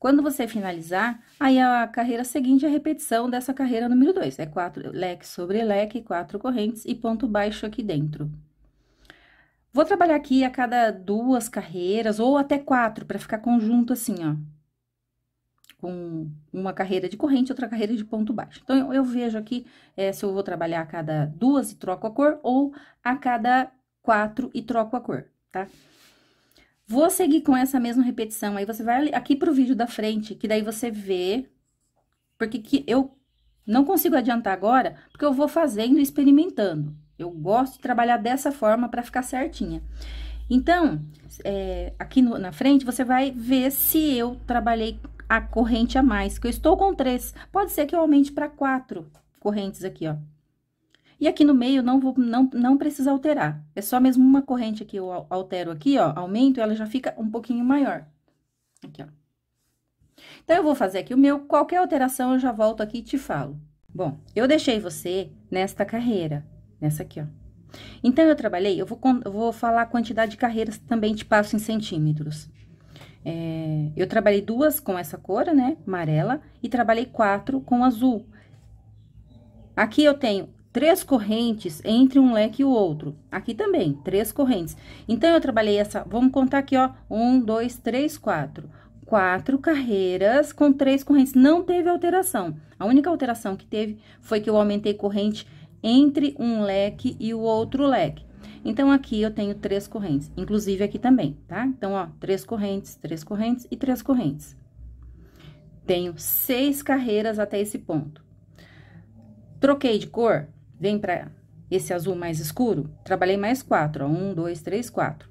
Quando você finalizar, aí a carreira seguinte é a repetição dessa carreira número 2. É quatro leque sobre leque, quatro correntes e ponto baixo aqui dentro. Vou trabalhar aqui a cada duas carreiras, ou até quatro, para ficar conjunto assim, ó. Com uma carreira de corrente, outra carreira de ponto baixo. Então, eu, vejo aqui é, se eu vou trabalhar a cada duas e troco a cor, ou a cada quatro e troco a cor, tá? Tá? Vou seguir com essa mesma repetição. Aí você vai aqui pro vídeo da frente, que daí você vê. Porque que eu não consigo adiantar agora, porque eu vou fazendo e experimentando. Eu gosto de trabalhar dessa forma para ficar certinha. Então, é, aqui no, na frente, você vai ver se eu trabalhei a corrente a mais, que eu estou com três. Pode ser que eu aumente para quatro correntes aqui, ó. E aqui no meio, não, vou, não, não precisa alterar. É só mesmo uma corrente aqui, eu altero aqui, ó, aumento, ela já fica um pouquinho maior. Aqui, ó. Então, eu vou fazer aqui o meu, qualquer alteração eu já volto aqui e te falo. Bom, eu deixei você nesta carreira, nessa aqui, ó. Então, eu trabalhei, eu vou, eu vou falar a quantidade de carreiras, também te passo em centímetros. É, eu trabalhei duas com essa cor, né, amarela, e trabalhei quatro com azul. Aqui eu tenho três correntes entre um leque e o outro. Aqui também, três correntes. Então, eu trabalhei essa, vamos contar aqui, ó, um, dois, três, quatro. Quatro carreiras com três correntes, não teve alteração. A única alteração que teve foi que eu aumentei corrente entre um leque e o outro leque. Então, aqui eu tenho três correntes, inclusive aqui também, tá? Então, ó, três correntes, três correntes e três correntes. Tenho seis carreiras até esse ponto. Troquei de cor? Vem para esse azul mais escuro, trabalhei mais quatro, ó, um, dois, três, quatro.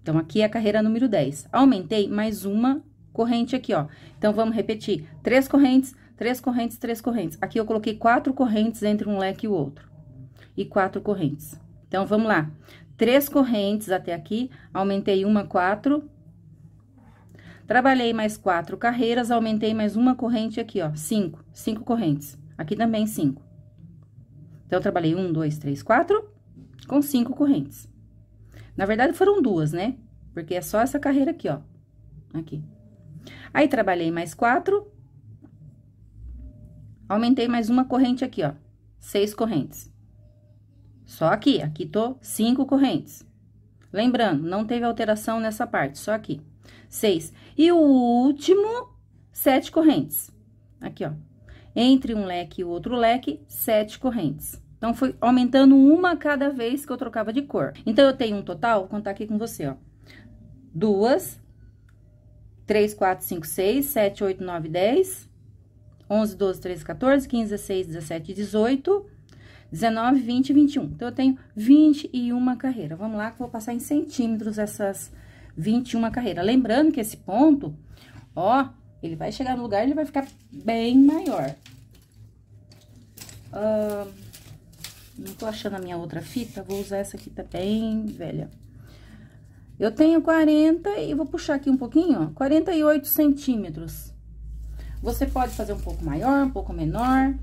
Então, aqui é a carreira número 10. Aumentei mais uma corrente aqui, ó. Então, vamos repetir. Três correntes, três correntes, três correntes. Aqui eu coloquei quatro correntes entre um leque e o outro. E quatro correntes. Então, vamos lá. Três correntes até aqui, aumentei uma, quatro. Trabalhei mais quatro carreiras, aumentei mais uma corrente aqui, ó. Cinco, cinco correntes. Aqui também cinco. Então, eu trabalhei um, dois, três, quatro, com cinco correntes. Na verdade, foram duas, né? Porque é só essa carreira aqui, ó. Aqui. Aí, trabalhei mais quatro. Aumentei mais uma corrente aqui, ó. Seis correntes. Só aqui, aqui tô cinco correntes. Lembrando, não teve alteração nessa parte, só aqui. Seis. E o último, sete correntes. Aqui, ó. Entre um leque e o outro leque, sete correntes. Então, foi aumentando uma cada vez que eu trocava de cor. Então, eu tenho um total, vou contar aqui com você, ó. Duas, três, quatro, cinco, seis, sete, oito, nove, dez, onze, doze, treze, quatorze, quinze, dezesseis, dezessete, dezoito, dezenove, vinte e vinte e um. Então, eu tenho vinte e uma carreira. Vamos lá, que eu vou passar em centímetros essas vinte e uma carreira. Lembrando que esse ponto, ó, ele vai chegar no lugar, e ele vai ficar bem maior. Uh, não tô achando a minha outra fita, vou usar essa aqui, tá bem velha. Eu tenho 40 e vou puxar aqui um pouquinho, ó, 48 centímetros. Você pode fazer um pouco maior, um pouco menor.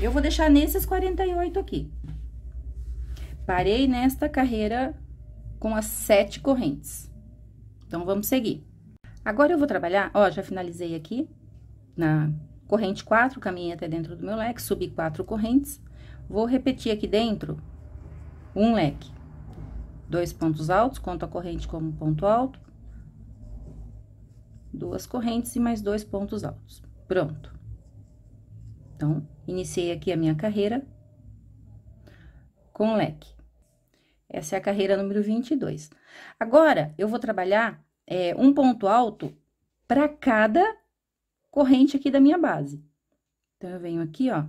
Eu vou deixar nesses 48 aqui. Parei nesta carreira com as sete correntes. Então, vamos seguir. Agora, eu vou trabalhar, ó, já finalizei aqui na corrente 4, caminhei até dentro do meu leque, subi quatro correntes. Vou repetir aqui dentro um leque. Dois pontos altos, conto a corrente como ponto alto. Duas correntes e mais dois pontos altos. Pronto. Então, iniciei aqui a minha carreira com leque. Essa é a carreira número 22. Agora, eu vou trabalhar é, um ponto alto para cada corrente aqui da minha base. Então, eu venho aqui, ó,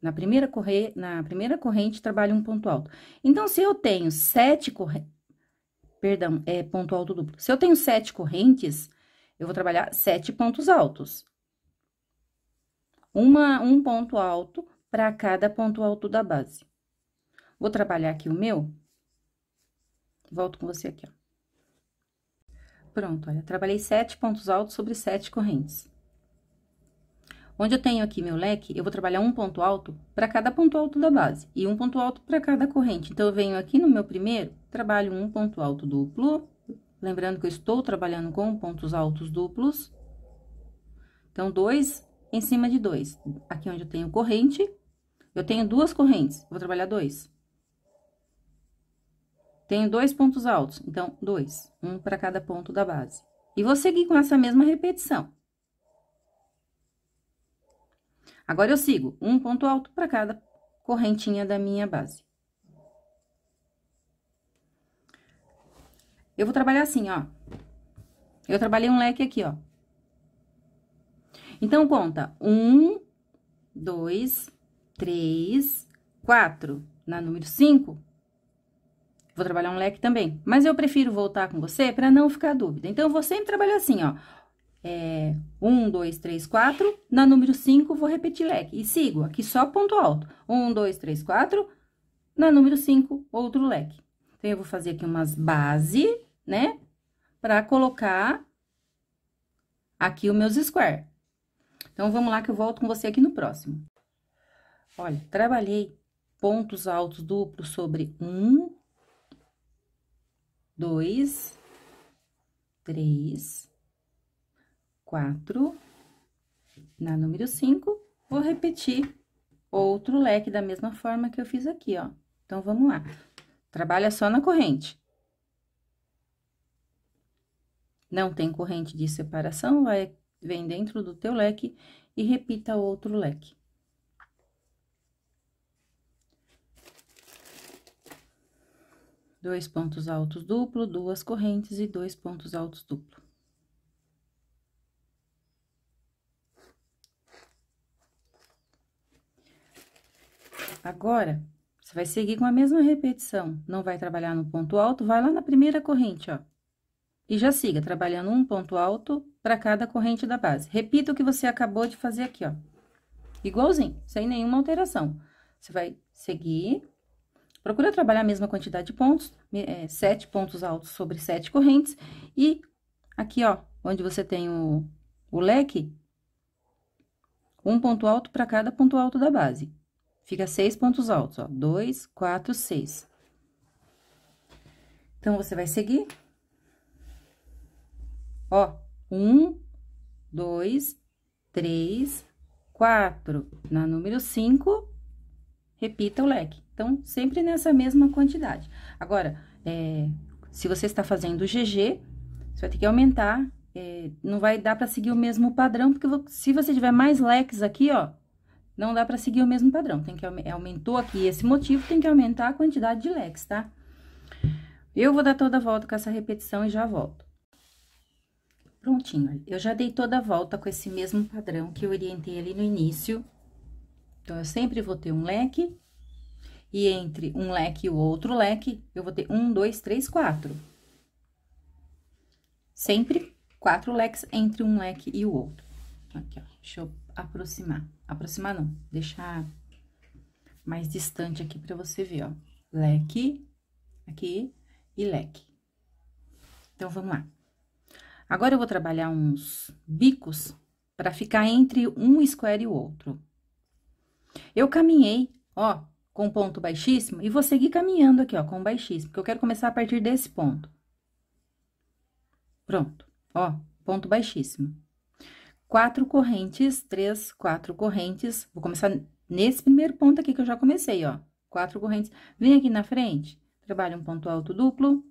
na primeira, corre... na primeira corrente, trabalho um ponto alto. Então, se eu tenho sete correntes... Perdão, é ponto alto duplo. Se eu tenho sete correntes, eu vou trabalhar sete pontos altos. Uma, um ponto alto para cada ponto alto da base. Vou trabalhar aqui o meu. Volto com você aqui, ó. Pronto, olha, trabalhei sete pontos altos sobre sete correntes. Onde eu tenho aqui meu leque, eu vou trabalhar um ponto alto para cada ponto alto da base e um ponto alto para cada corrente. Então, eu venho aqui no meu primeiro, trabalho um ponto alto duplo, lembrando que eu estou trabalhando com pontos altos duplos. Então, dois em cima de dois. Aqui onde eu tenho corrente, eu tenho duas correntes, vou trabalhar dois. Tenho dois pontos altos, então, dois, um para cada ponto da base. E vou seguir com essa mesma repetição. Agora, eu sigo um ponto alto para cada correntinha da minha base. Eu vou trabalhar assim, ó. Eu trabalhei um leque aqui, ó. Então, conta um, dois, três, quatro. Na número cinco, vou trabalhar um leque também. Mas eu prefiro voltar com você para não ficar dúvida. Então, eu vou sempre trabalhar assim, ó é, um, dois, três, quatro. Na número cinco, vou repetir leque. E sigo aqui só ponto alto. Um, dois, três, quatro. Na número cinco, outro leque. Então, eu vou fazer aqui umas base, né? Pra colocar aqui os meus square. Então, vamos lá que eu volto com você aqui no próximo. Olha, trabalhei pontos altos duplos sobre um, dois, três, quatro, na número cinco, vou repetir outro leque da mesma forma que eu fiz aqui, ó. Então, vamos lá. Trabalha só na corrente. Não tem corrente de separação, vai, vem dentro do teu leque e repita outro leque. Dois pontos altos duplo, duas correntes e dois pontos altos duplo. Agora, você vai seguir com a mesma repetição. Não vai trabalhar no ponto alto, vai lá na primeira corrente, ó. E já siga trabalhando um ponto alto para cada corrente da base. Repita o que você acabou de fazer aqui, ó. Igualzinho, sem nenhuma alteração. Você vai seguir, procura trabalhar a mesma quantidade de pontos, é, sete pontos altos sobre sete correntes. E aqui, ó, onde você tem o, o leque, um ponto alto para cada ponto alto da base. Fica seis pontos altos, ó. Dois, quatro, seis. Então, você vai seguir. Ó, um, dois, três, quatro. Na número cinco, repita o leque. Então, sempre nessa mesma quantidade. Agora, é, se você está fazendo GG, você vai ter que aumentar. É, não vai dar para seguir o mesmo padrão, porque se você tiver mais leques aqui, ó, não dá pra seguir o mesmo padrão, tem que é, aumentou aqui esse motivo, tem que aumentar a quantidade de leques, tá? Eu vou dar toda a volta com essa repetição e já volto. Prontinho, eu já dei toda a volta com esse mesmo padrão que eu orientei ali no início. Então, eu sempre vou ter um leque, e entre um leque e o outro leque, eu vou ter um, dois, três, quatro. Sempre quatro leques entre um leque e o outro. Aqui, ó, deixa eu aproximar aproximar não, deixar mais distante aqui para você ver, ó. Leque, aqui e leque. Então, vamos lá. Agora, eu vou trabalhar uns bicos para ficar entre um square e o outro. Eu caminhei, ó, com ponto baixíssimo e vou seguir caminhando aqui, ó, com baixíssimo, porque eu quero começar a partir desse ponto. Pronto, ó, ponto baixíssimo quatro correntes, três, quatro correntes. Vou começar nesse primeiro ponto aqui que eu já comecei, ó. Quatro correntes. Vem aqui na frente, trabalha um ponto alto duplo.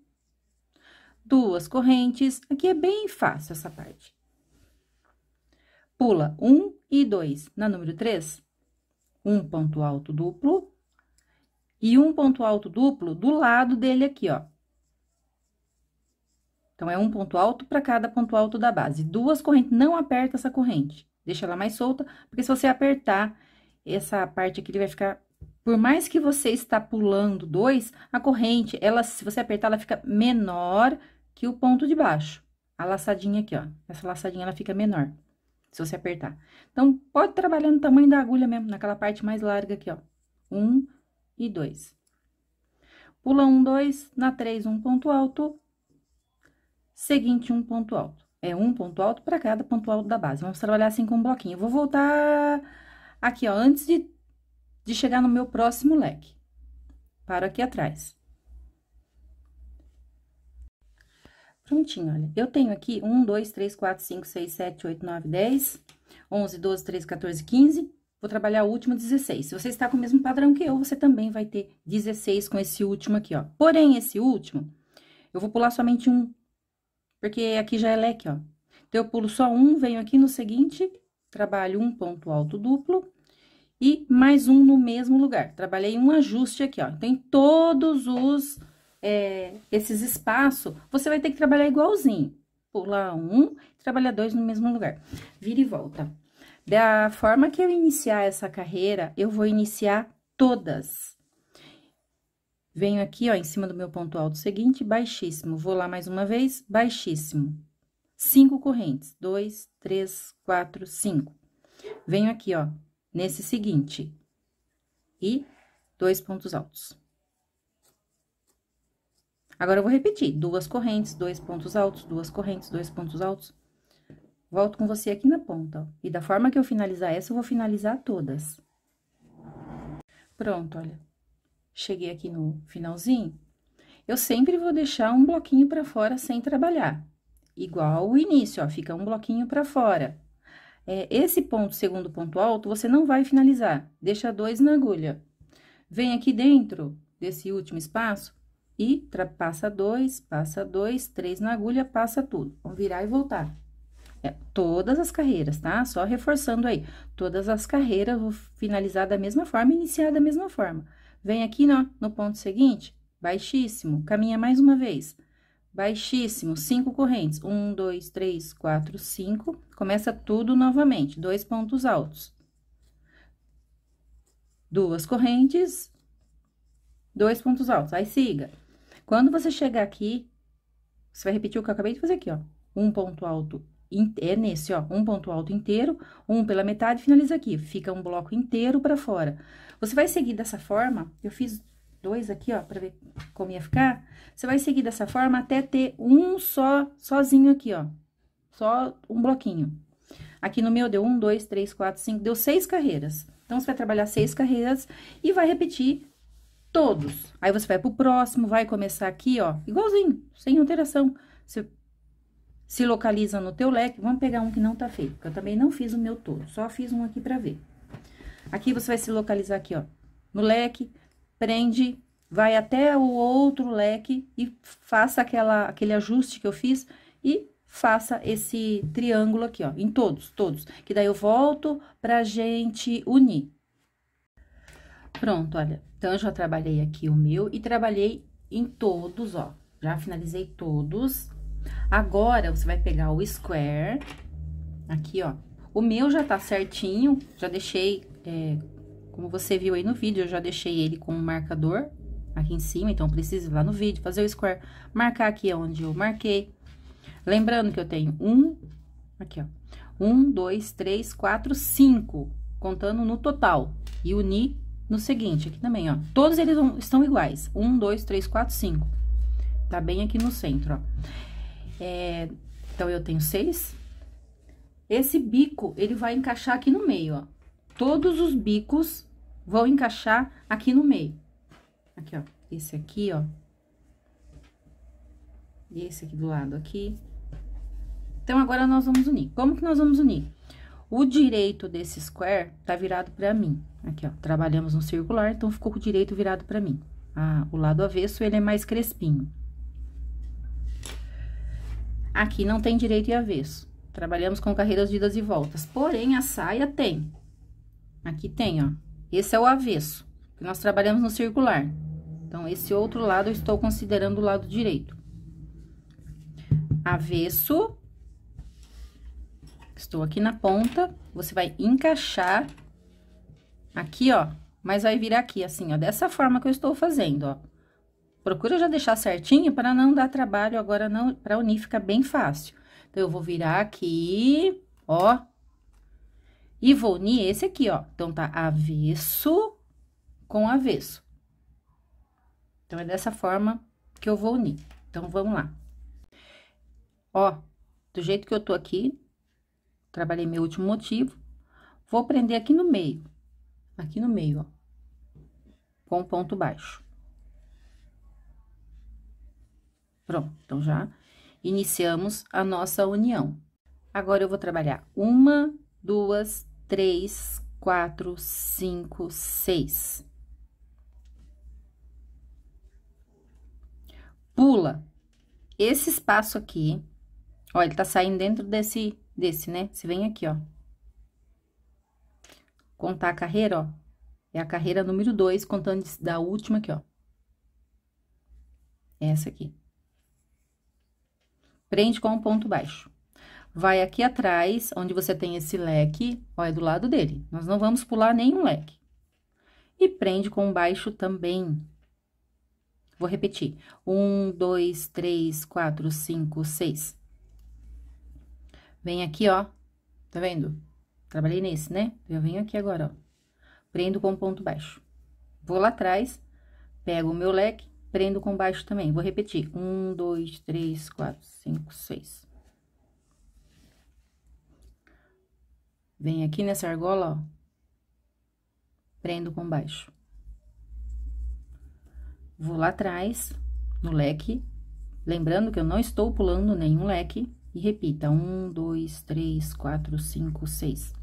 Duas correntes. Aqui é bem fácil essa parte. Pula um e dois. Na número três, um ponto alto duplo. E um ponto alto duplo do lado dele aqui, ó. Então, é um ponto alto para cada ponto alto da base. Duas correntes, não aperta essa corrente. Deixa ela mais solta, porque se você apertar essa parte aqui, ele vai ficar... Por mais que você está pulando dois, a corrente, ela, se você apertar, ela fica menor que o ponto de baixo. A laçadinha aqui, ó. Essa laçadinha, ela fica menor, se você apertar. Então, pode trabalhar no tamanho da agulha mesmo, naquela parte mais larga aqui, ó. Um e dois. Pula um, dois, na três, um ponto alto, seguinte um ponto alto. É um ponto alto para cada ponto alto da base. Vamos trabalhar assim com um bloquinho. Eu vou voltar aqui, ó, antes de, de chegar no meu próximo leque. Paro aqui atrás. Prontinho, olha. Eu tenho aqui um dois três quatro cinco seis sete oito nove dez onze doze treze quatorze, quinze Vou trabalhar o último 16. Se você está com o mesmo padrão que eu, você também vai ter 16 com esse último aqui, ó. Porém, esse último, eu vou pular somente um porque aqui já é leque, ó. Então, eu pulo só um, venho aqui no seguinte, trabalho um ponto alto duplo e mais um no mesmo lugar. Trabalhei um ajuste aqui, ó. Então, em todos os, é, esses espaços, você vai ter que trabalhar igualzinho. Pula um, trabalha dois no mesmo lugar. Vira e volta. Da forma que eu iniciar essa carreira, eu vou iniciar todas Venho aqui, ó, em cima do meu ponto alto seguinte, baixíssimo. Vou lá mais uma vez, baixíssimo. Cinco correntes. Dois, três, quatro, cinco. Venho aqui, ó, nesse seguinte. E dois pontos altos. Agora, eu vou repetir. Duas correntes, dois pontos altos, duas correntes, dois pontos altos. Volto com você aqui na ponta, ó. E da forma que eu finalizar essa, eu vou finalizar todas. Pronto, olha cheguei aqui no finalzinho, eu sempre vou deixar um bloquinho para fora sem trabalhar. Igual o início, ó, fica um bloquinho para fora. É, esse ponto, segundo ponto alto, você não vai finalizar, deixa dois na agulha. Vem aqui dentro desse último espaço e passa dois, passa dois, três na agulha, passa tudo. Vou virar e voltar. É, todas as carreiras, tá? Só reforçando aí, todas as carreiras vou finalizar da mesma forma, iniciar da mesma forma. Vem aqui no, no ponto seguinte, baixíssimo, caminha mais uma vez. Baixíssimo, cinco correntes. Um, dois, três, quatro, cinco. Começa tudo novamente, dois pontos altos. Duas correntes, dois pontos altos. Aí, siga. Quando você chegar aqui, você vai repetir o que eu acabei de fazer aqui, ó. Um ponto alto é nesse, ó, um ponto alto inteiro, um pela metade, finaliza aqui, fica um bloco inteiro para fora. Você vai seguir dessa forma, eu fiz dois aqui, ó, pra ver como ia ficar. Você vai seguir dessa forma até ter um só, sozinho aqui, ó. Só um bloquinho. Aqui no meu deu um, dois, três, quatro, cinco, deu seis carreiras. Então, você vai trabalhar seis carreiras e vai repetir todos. Aí, você vai pro próximo, vai começar aqui, ó, igualzinho, sem alteração. Você se localiza no teu leque. Vamos pegar um que não tá feito, porque eu também não fiz o meu todo, só fiz um aqui pra ver. Aqui você vai se localizar aqui, ó, no leque, prende, vai até o outro leque e faça aquela, aquele ajuste que eu fiz e faça esse triângulo aqui, ó, em todos, todos. Que daí eu volto pra gente unir. Pronto, olha, então já trabalhei aqui o meu e trabalhei em todos, ó. Já finalizei todos. Agora, você vai pegar o square, aqui, ó. O meu já tá certinho, já deixei é, como você viu aí no vídeo, eu já deixei ele com um marcador aqui em cima, então precisa ir lá no vídeo, fazer o square, marcar aqui onde eu marquei. Lembrando que eu tenho um, aqui ó, um, dois, três, quatro, cinco, contando no total, e unir no seguinte, aqui também, ó, todos eles estão iguais, um, dois, três, quatro, cinco, tá bem aqui no centro, ó. É, então, eu tenho seis, esse bico, ele vai encaixar aqui no meio, ó todos os bicos vão encaixar aqui no meio. Aqui, ó, esse aqui, ó. E esse aqui do lado aqui. Então, agora nós vamos unir. Como que nós vamos unir? O direito desse square tá virado pra mim. Aqui, ó, trabalhamos no circular, então ficou o direito virado pra mim. Ah, o lado avesso, ele é mais crespinho. Aqui não tem direito e avesso. Trabalhamos com carreiras de idas e voltas, porém, a saia tem. Aqui tem, ó. Esse é o avesso, que nós trabalhamos no circular. Então, esse outro lado eu estou considerando o lado direito. Avesso. Estou aqui na ponta. Você vai encaixar aqui, ó. Mas vai virar aqui, assim, ó. Dessa forma que eu estou fazendo, ó. Procura já deixar certinho para não dar trabalho agora, não. Para unir fica bem fácil. Então, eu vou virar aqui, ó e vou unir esse aqui, ó. Então, tá avesso com avesso. Então, é dessa forma que eu vou unir. Então, vamos lá. Ó, do jeito que eu tô aqui, trabalhei meu último motivo, vou prender aqui no meio. Aqui no meio, ó. Com um ponto baixo. Pronto, então já iniciamos a nossa união. Agora, eu vou trabalhar uma, duas, três, quatro, cinco, seis. Pula esse espaço aqui. Ó, ele tá saindo dentro desse, desse, né? Você vem aqui, ó. Contar a carreira, ó. É a carreira número dois, contando da última aqui, ó. Essa aqui. Prende com um ponto baixo vai aqui atrás, onde você tem esse leque, ó, é do lado dele. Nós não vamos pular nenhum leque. E prende com baixo também. Vou repetir. Um, dois, três, quatro, cinco, seis. Vem aqui, ó. Tá vendo? Trabalhei nesse, né? Eu venho aqui agora, ó. Prendo com ponto baixo. Vou lá atrás, pego o meu leque, prendo com baixo também. Vou repetir. Um, dois, três, quatro, cinco, seis. Vem aqui nessa argola, ó. Prendo com baixo. Vou lá atrás, no leque. Lembrando que eu não estou pulando nenhum leque. E repita, um, dois, três, quatro, cinco, seis.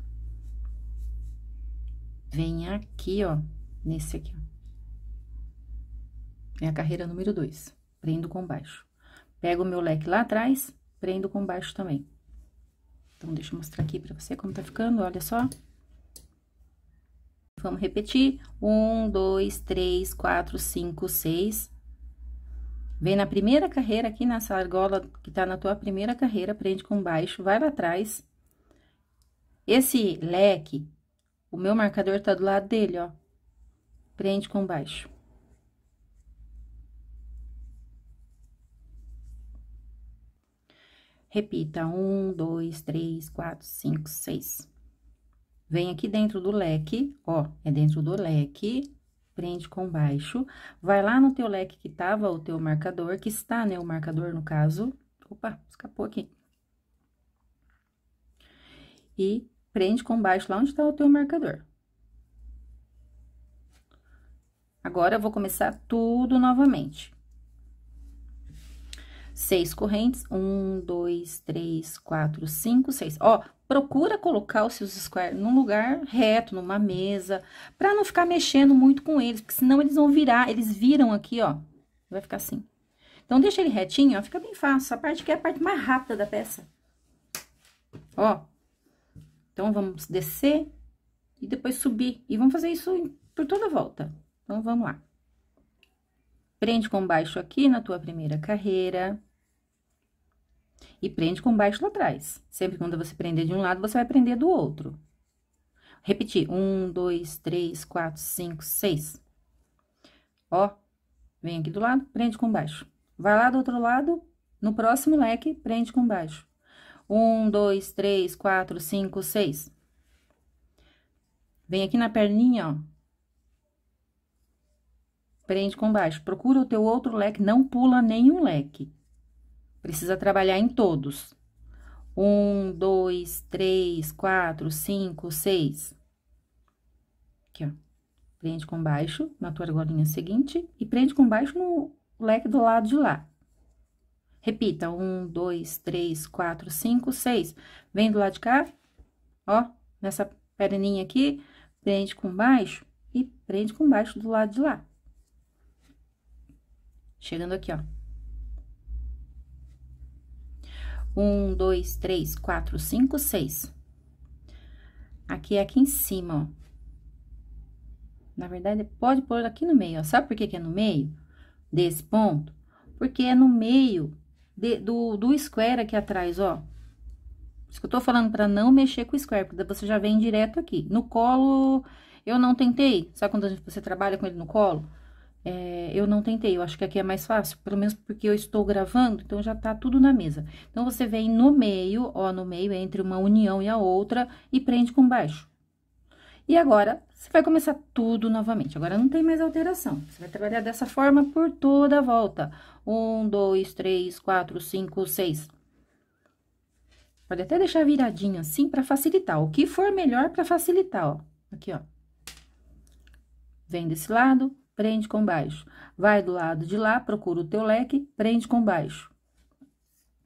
Vem aqui, ó, nesse aqui, ó. É a carreira número dois. Prendo com baixo. Pego o meu leque lá atrás, prendo com baixo também. Então, deixa eu mostrar aqui pra você como tá ficando, olha só. Vamos repetir. Um, dois, três, quatro, cinco, seis. Vem na primeira carreira aqui nessa argola que tá na tua primeira carreira, prende com baixo, vai lá atrás. Esse leque, o meu marcador tá do lado dele, ó. Prende com baixo. Repita, um, dois, três, quatro, cinco, seis. Vem aqui dentro do leque, ó, é dentro do leque, prende com baixo. Vai lá no teu leque que tava o teu marcador, que está, né, o marcador no caso. Opa, escapou aqui. E prende com baixo lá onde está o teu marcador. Agora, eu vou começar tudo novamente seis correntes. Um, dois, três, quatro, cinco, seis. Ó, procura colocar os seus squares num lugar reto, numa mesa, pra não ficar mexendo muito com eles, porque senão eles vão virar, eles viram aqui, ó, vai ficar assim. Então, deixa ele retinho, ó, fica bem fácil. a parte aqui é a parte mais rápida da peça. Ó. Então, vamos descer e depois subir. E vamos fazer isso por toda a volta. Então, vamos lá. Prende com baixo aqui na tua primeira carreira. E prende com baixo lá atrás. Sempre quando você prender de um lado, você vai prender do outro. Repetir. Um, dois, três, quatro, cinco, seis. Ó, vem aqui do lado, prende com baixo. Vai lá do outro lado, no próximo leque, prende com baixo. Um, dois, três, quatro, cinco, seis. Vem aqui na perninha, ó. Prende com baixo. Procura o teu outro leque, não pula nenhum leque. Precisa trabalhar em todos. Um, dois, três, quatro, cinco, seis. Aqui, ó. Prende com baixo na tua argolinha seguinte e prende com baixo no leque do lado de lá. Repita, um, dois, três, quatro, cinco, seis. Vem do lado de cá, ó, nessa perninha aqui, prende com baixo e prende com baixo do lado de lá. Chegando aqui, ó. Um, dois, três, quatro, cinco, seis. Aqui, é aqui em cima, ó. Na verdade, pode pôr aqui no meio, ó. Sabe por que que é no meio desse ponto? Porque é no meio de, do, do square aqui atrás, ó. Isso que eu tô falando pra não mexer com o square, porque você já vem direto aqui. No colo, eu não tentei. Sabe quando você trabalha com ele no colo? É, eu não tentei, eu acho que aqui é mais fácil, pelo menos porque eu estou gravando, então já tá tudo na mesa. Então, você vem no meio, ó, no meio, entre uma união e a outra, e prende com baixo. E agora, você vai começar tudo novamente. Agora, não tem mais alteração. Você vai trabalhar dessa forma por toda a volta. Um, dois, três, quatro, cinco, seis. Pode até deixar viradinho assim para facilitar. O que for melhor para facilitar, ó. Aqui, ó. Vem desse lado, prende com baixo. Vai do lado de lá, procura o teu leque, prende com baixo.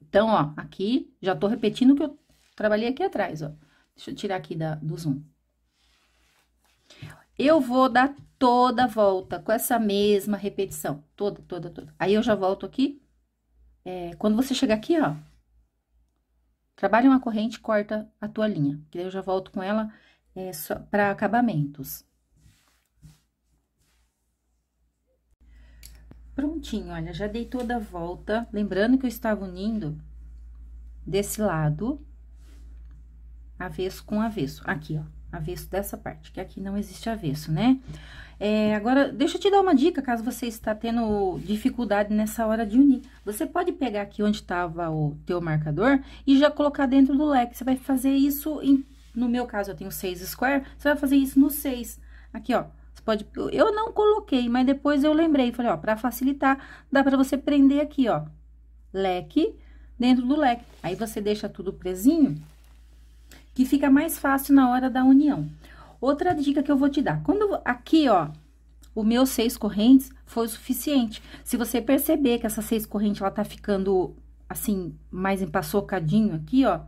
Então, ó, aqui, já tô repetindo o que eu trabalhei aqui atrás, ó. Deixa eu tirar aqui da, do zoom. Eu vou dar toda a volta com essa mesma repetição, toda, toda, toda. Aí, eu já volto aqui. É, quando você chegar aqui, ó, trabalha uma corrente, corta a tua linha. Que eu já volto com ela é, para acabamentos. Prontinho, olha, já dei toda a volta. Lembrando que eu estava unindo desse lado, avesso com avesso. Aqui, ó, avesso dessa parte, que aqui não existe avesso, né? É, agora, deixa eu te dar uma dica, caso você está tendo dificuldade nessa hora de unir. Você pode pegar aqui onde estava o teu marcador e já colocar dentro do leque. Você vai fazer isso, em, no meu caso, eu tenho seis square, você vai fazer isso no seis. Aqui, ó, pode... Eu não coloquei, mas depois eu lembrei, falei, ó, pra facilitar, dá pra você prender aqui, ó, leque dentro do leque. Aí, você deixa tudo presinho, que fica mais fácil na hora da união. Outra dica que eu vou te dar, quando aqui, ó, o meu seis correntes foi o suficiente. Se você perceber que essa seis correntes, ela tá ficando, assim, mais empaçocadinho aqui, ó,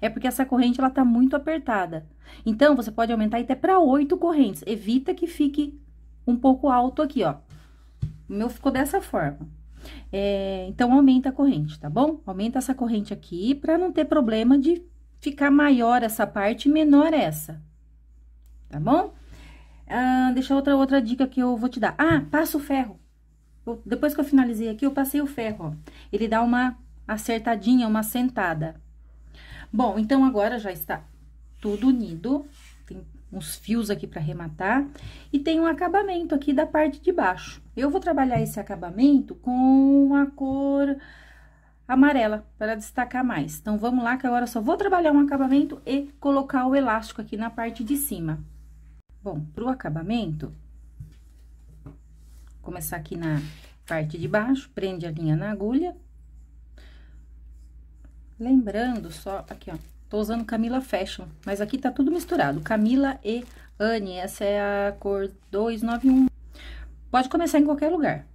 é porque essa corrente ela tá muito apertada. Então, você pode aumentar até para oito correntes. Evita que fique um pouco alto aqui, ó. O meu ficou dessa forma. É, então, aumenta a corrente, tá bom? Aumenta essa corrente aqui para não ter problema de ficar maior essa parte e menor essa. Tá bom? Ah, deixa outra, outra dica que eu vou te dar. Ah, passa o ferro. Eu, depois que eu finalizei aqui, eu passei o ferro, ó. Ele dá uma acertadinha, uma sentada. Bom, então, agora já está tudo unido. Tem uns fios aqui para arrematar. E tem um acabamento aqui da parte de baixo. Eu vou trabalhar esse acabamento com a cor amarela, para destacar mais. Então, vamos lá, que agora só vou trabalhar um acabamento e colocar o elástico aqui na parte de cima. Bom, pro acabamento, começar aqui na parte de baixo, prende a linha na agulha. Lembrando só, aqui, ó, tô usando Camila Fashion, mas aqui tá tudo misturado, Camila e Anne, essa é a cor 291. Pode começar em qualquer lugar.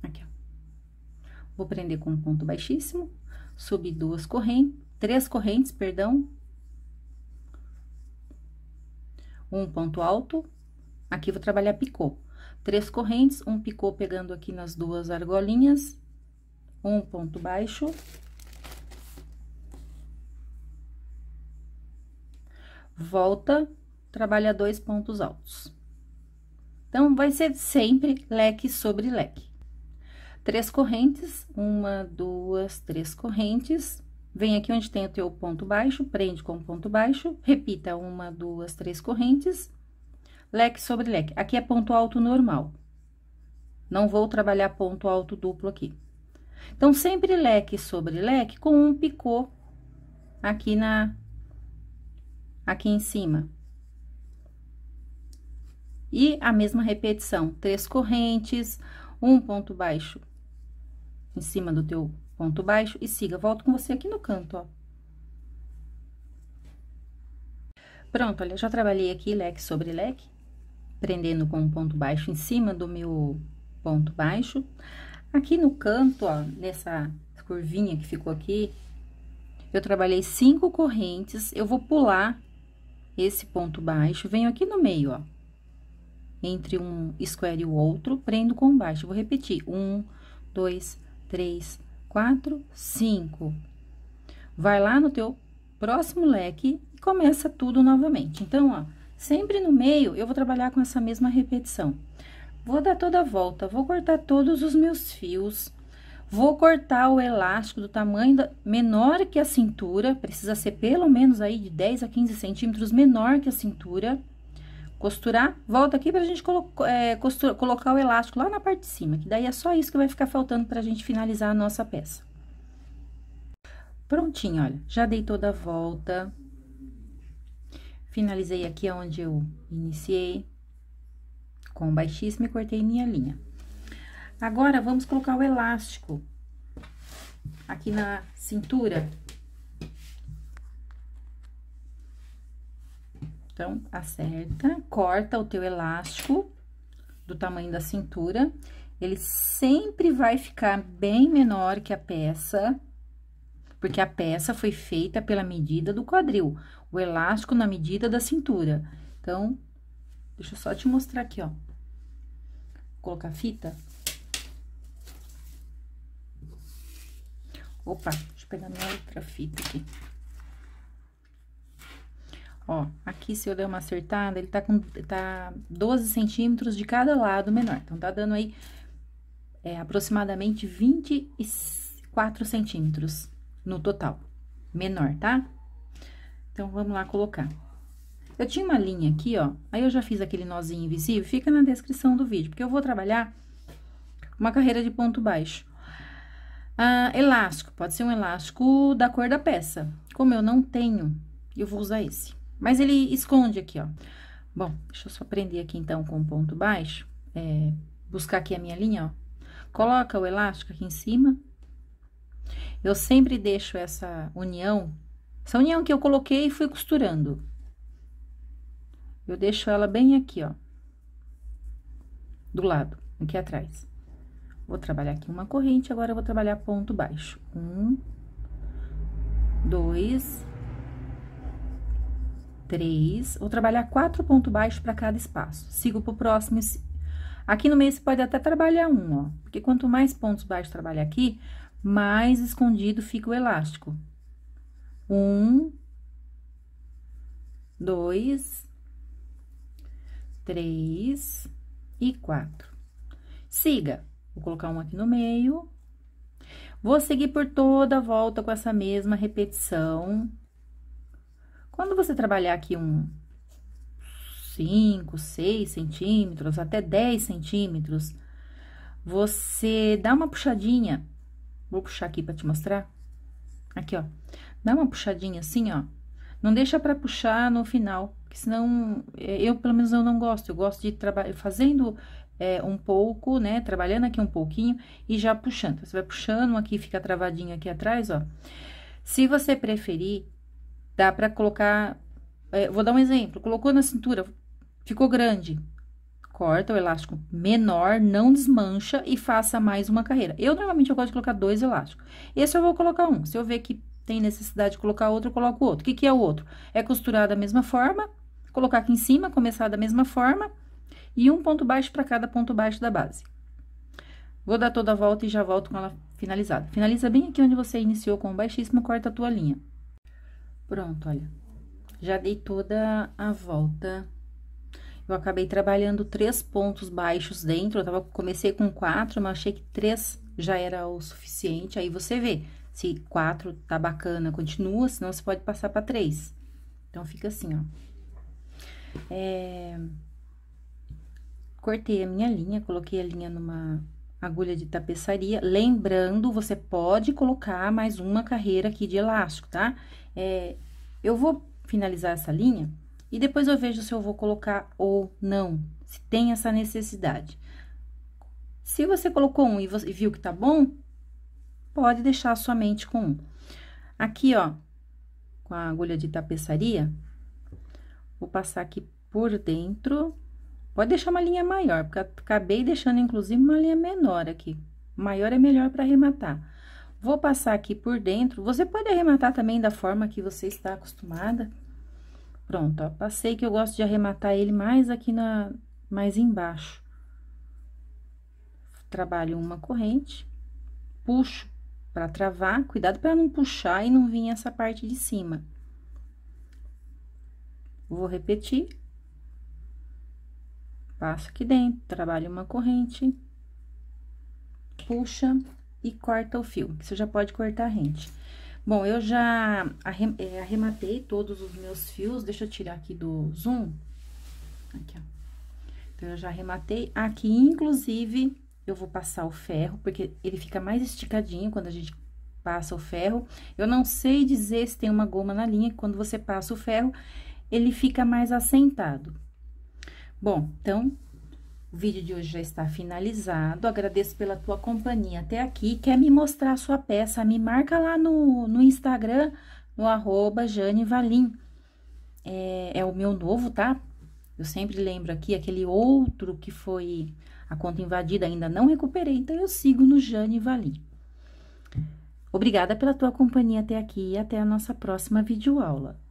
Aqui, ó. Vou prender com um ponto baixíssimo, subir duas correntes, três correntes, perdão. Um ponto alto, aqui vou trabalhar picô. Três correntes, um picô pegando aqui nas duas argolinhas, um ponto baixo. Volta, trabalha dois pontos altos. Então, vai ser sempre leque sobre leque. Três correntes, uma, duas, três correntes. Vem aqui onde tem o teu ponto baixo, prende com ponto baixo, repita uma, duas, três correntes, leque sobre leque. Aqui é ponto alto normal. Não vou trabalhar ponto alto duplo aqui. Então, sempre leque sobre leque com um picô aqui na... aqui em cima. E a mesma repetição, três correntes, um ponto baixo em cima do teu ponto baixo e siga. Volto com você aqui no canto, ó. Pronto, olha, já trabalhei aqui leque sobre leque, prendendo com um ponto baixo em cima do meu ponto baixo. Aqui no canto, ó, nessa curvinha que ficou aqui, eu trabalhei cinco correntes, eu vou pular esse ponto baixo, venho aqui no meio, ó, entre um square e o outro, prendo com baixo. Vou repetir, um, dois, três, quatro, cinco. Vai lá no teu próximo leque e começa tudo novamente. Então, ó, sempre no meio eu vou trabalhar com essa mesma repetição. Vou dar toda a volta, vou cortar todos os meus fios. Vou cortar o elástico do tamanho da, menor que a cintura, precisa ser pelo menos aí de 10 a 15 centímetros menor que a cintura. Costurar, volta aqui pra gente é, costura, colocar o elástico lá na parte de cima, que daí é só isso que vai ficar faltando pra gente finalizar a nossa peça. Prontinho, olha, já dei toda a volta. Finalizei aqui onde eu iniciei com baixíssimo e cortei minha linha. Agora, vamos colocar o elástico aqui na cintura. Então, acerta, corta o teu elástico do tamanho da cintura. Ele sempre vai ficar bem menor que a peça, porque a peça foi feita pela medida do quadril. O elástico na medida da cintura. Então, deixa eu só te mostrar aqui, ó colocar fita. Opa, deixa eu pegar minha outra fita aqui. Ó, aqui se eu der uma acertada, ele tá com tá 12 centímetros de cada lado menor. Então, tá dando aí é, aproximadamente 24 centímetros no total, menor, tá? Então, vamos lá colocar. Eu tinha uma linha aqui, ó, aí eu já fiz aquele nozinho invisível, fica na descrição do vídeo, porque eu vou trabalhar uma carreira de ponto baixo. Ah, elástico, pode ser um elástico da cor da peça. Como eu não tenho, eu vou usar esse. Mas ele esconde aqui, ó. Bom, deixa eu só prender aqui, então, com ponto baixo, é, buscar aqui a minha linha, ó. Coloca o elástico aqui em cima. Eu sempre deixo essa união, essa união que eu coloquei e fui costurando eu deixo ela bem aqui, ó. Do lado, aqui atrás. Vou trabalhar aqui uma corrente, agora eu vou trabalhar ponto baixo. Um, dois, três. Vou trabalhar quatro pontos baixos para cada espaço. Sigo pro próximo. Aqui no meio você pode até trabalhar um, ó. Porque quanto mais pontos baixos trabalhar aqui, mais escondido fica o elástico. Um, dois, três e quatro. Siga, vou colocar um aqui no meio. Vou seguir por toda a volta com essa mesma repetição. Quando você trabalhar aqui um 5, 6 centímetros, até 10 centímetros, você dá uma puxadinha. Vou puxar aqui para te mostrar. Aqui, ó. Dá uma puxadinha assim, ó. Não deixa para puxar no final. Porque senão, é, eu pelo menos eu não gosto, eu gosto de trabalhar fazendo é, um pouco, né, trabalhando aqui um pouquinho e já puxando. Você vai puxando aqui, fica travadinho aqui atrás, ó. Se você preferir, dá pra colocar, é, vou dar um exemplo, colocou na cintura, ficou grande, corta o elástico menor, não desmancha e faça mais uma carreira. Eu, normalmente, eu gosto de colocar dois elásticos. Esse eu vou colocar um, se eu ver que tem necessidade de colocar outro, eu coloco outro. O que, que é o outro? É costurar da mesma forma, colocar aqui em cima, começar da mesma forma, e um ponto baixo para cada ponto baixo da base. Vou dar toda a volta e já volto com ela finalizada. Finaliza bem aqui onde você iniciou com o baixíssimo, corta a tua linha. Pronto, olha. Já dei toda a volta. Eu acabei trabalhando três pontos baixos dentro, eu tava, comecei com quatro, mas achei que três já era o suficiente. Aí você vê se quatro tá bacana, continua, senão você pode passar para três. Então, fica assim, ó. É, cortei a minha linha, coloquei a linha numa agulha de tapeçaria. Lembrando, você pode colocar mais uma carreira aqui de elástico, tá? É, eu vou finalizar essa linha e depois eu vejo se eu vou colocar ou não, se tem essa necessidade. Se você colocou um e viu que tá bom, pode deixar somente com um. Aqui, ó, com a agulha de tapeçaria, Vou passar aqui por dentro. Pode deixar uma linha maior, porque acabei deixando, inclusive, uma linha menor aqui. Maior é melhor para arrematar. Vou passar aqui por dentro. Você pode arrematar também da forma que você está acostumada. Pronto, ó. Passei que eu gosto de arrematar ele mais aqui na... mais embaixo. Trabalho uma corrente. Puxo para travar. Cuidado para não puxar e não vir essa parte de cima. Vou repetir. Passo aqui dentro, trabalho uma corrente, puxa e corta o fio. Você já pode cortar rente. Bom, eu já eh, arrematei todos os meus fios, deixa eu tirar aqui do zoom. Aqui, ó. Então, eu já arrematei. Aqui, inclusive, eu vou passar o ferro, porque ele fica mais esticadinho quando a gente passa o ferro. Eu não sei dizer se tem uma goma na linha, quando você passa o ferro, ele fica mais assentado. Bom, então, o vídeo de hoje já está finalizado. Agradeço pela tua companhia até aqui. Quer me mostrar a sua peça? Me marca lá no, no Instagram, no arroba Jane Valim. É, é o meu novo, tá? Eu sempre lembro aqui aquele outro que foi a conta invadida, ainda não recuperei, então eu sigo no Jane Valim. Obrigada pela tua companhia até aqui e até a nossa próxima videoaula.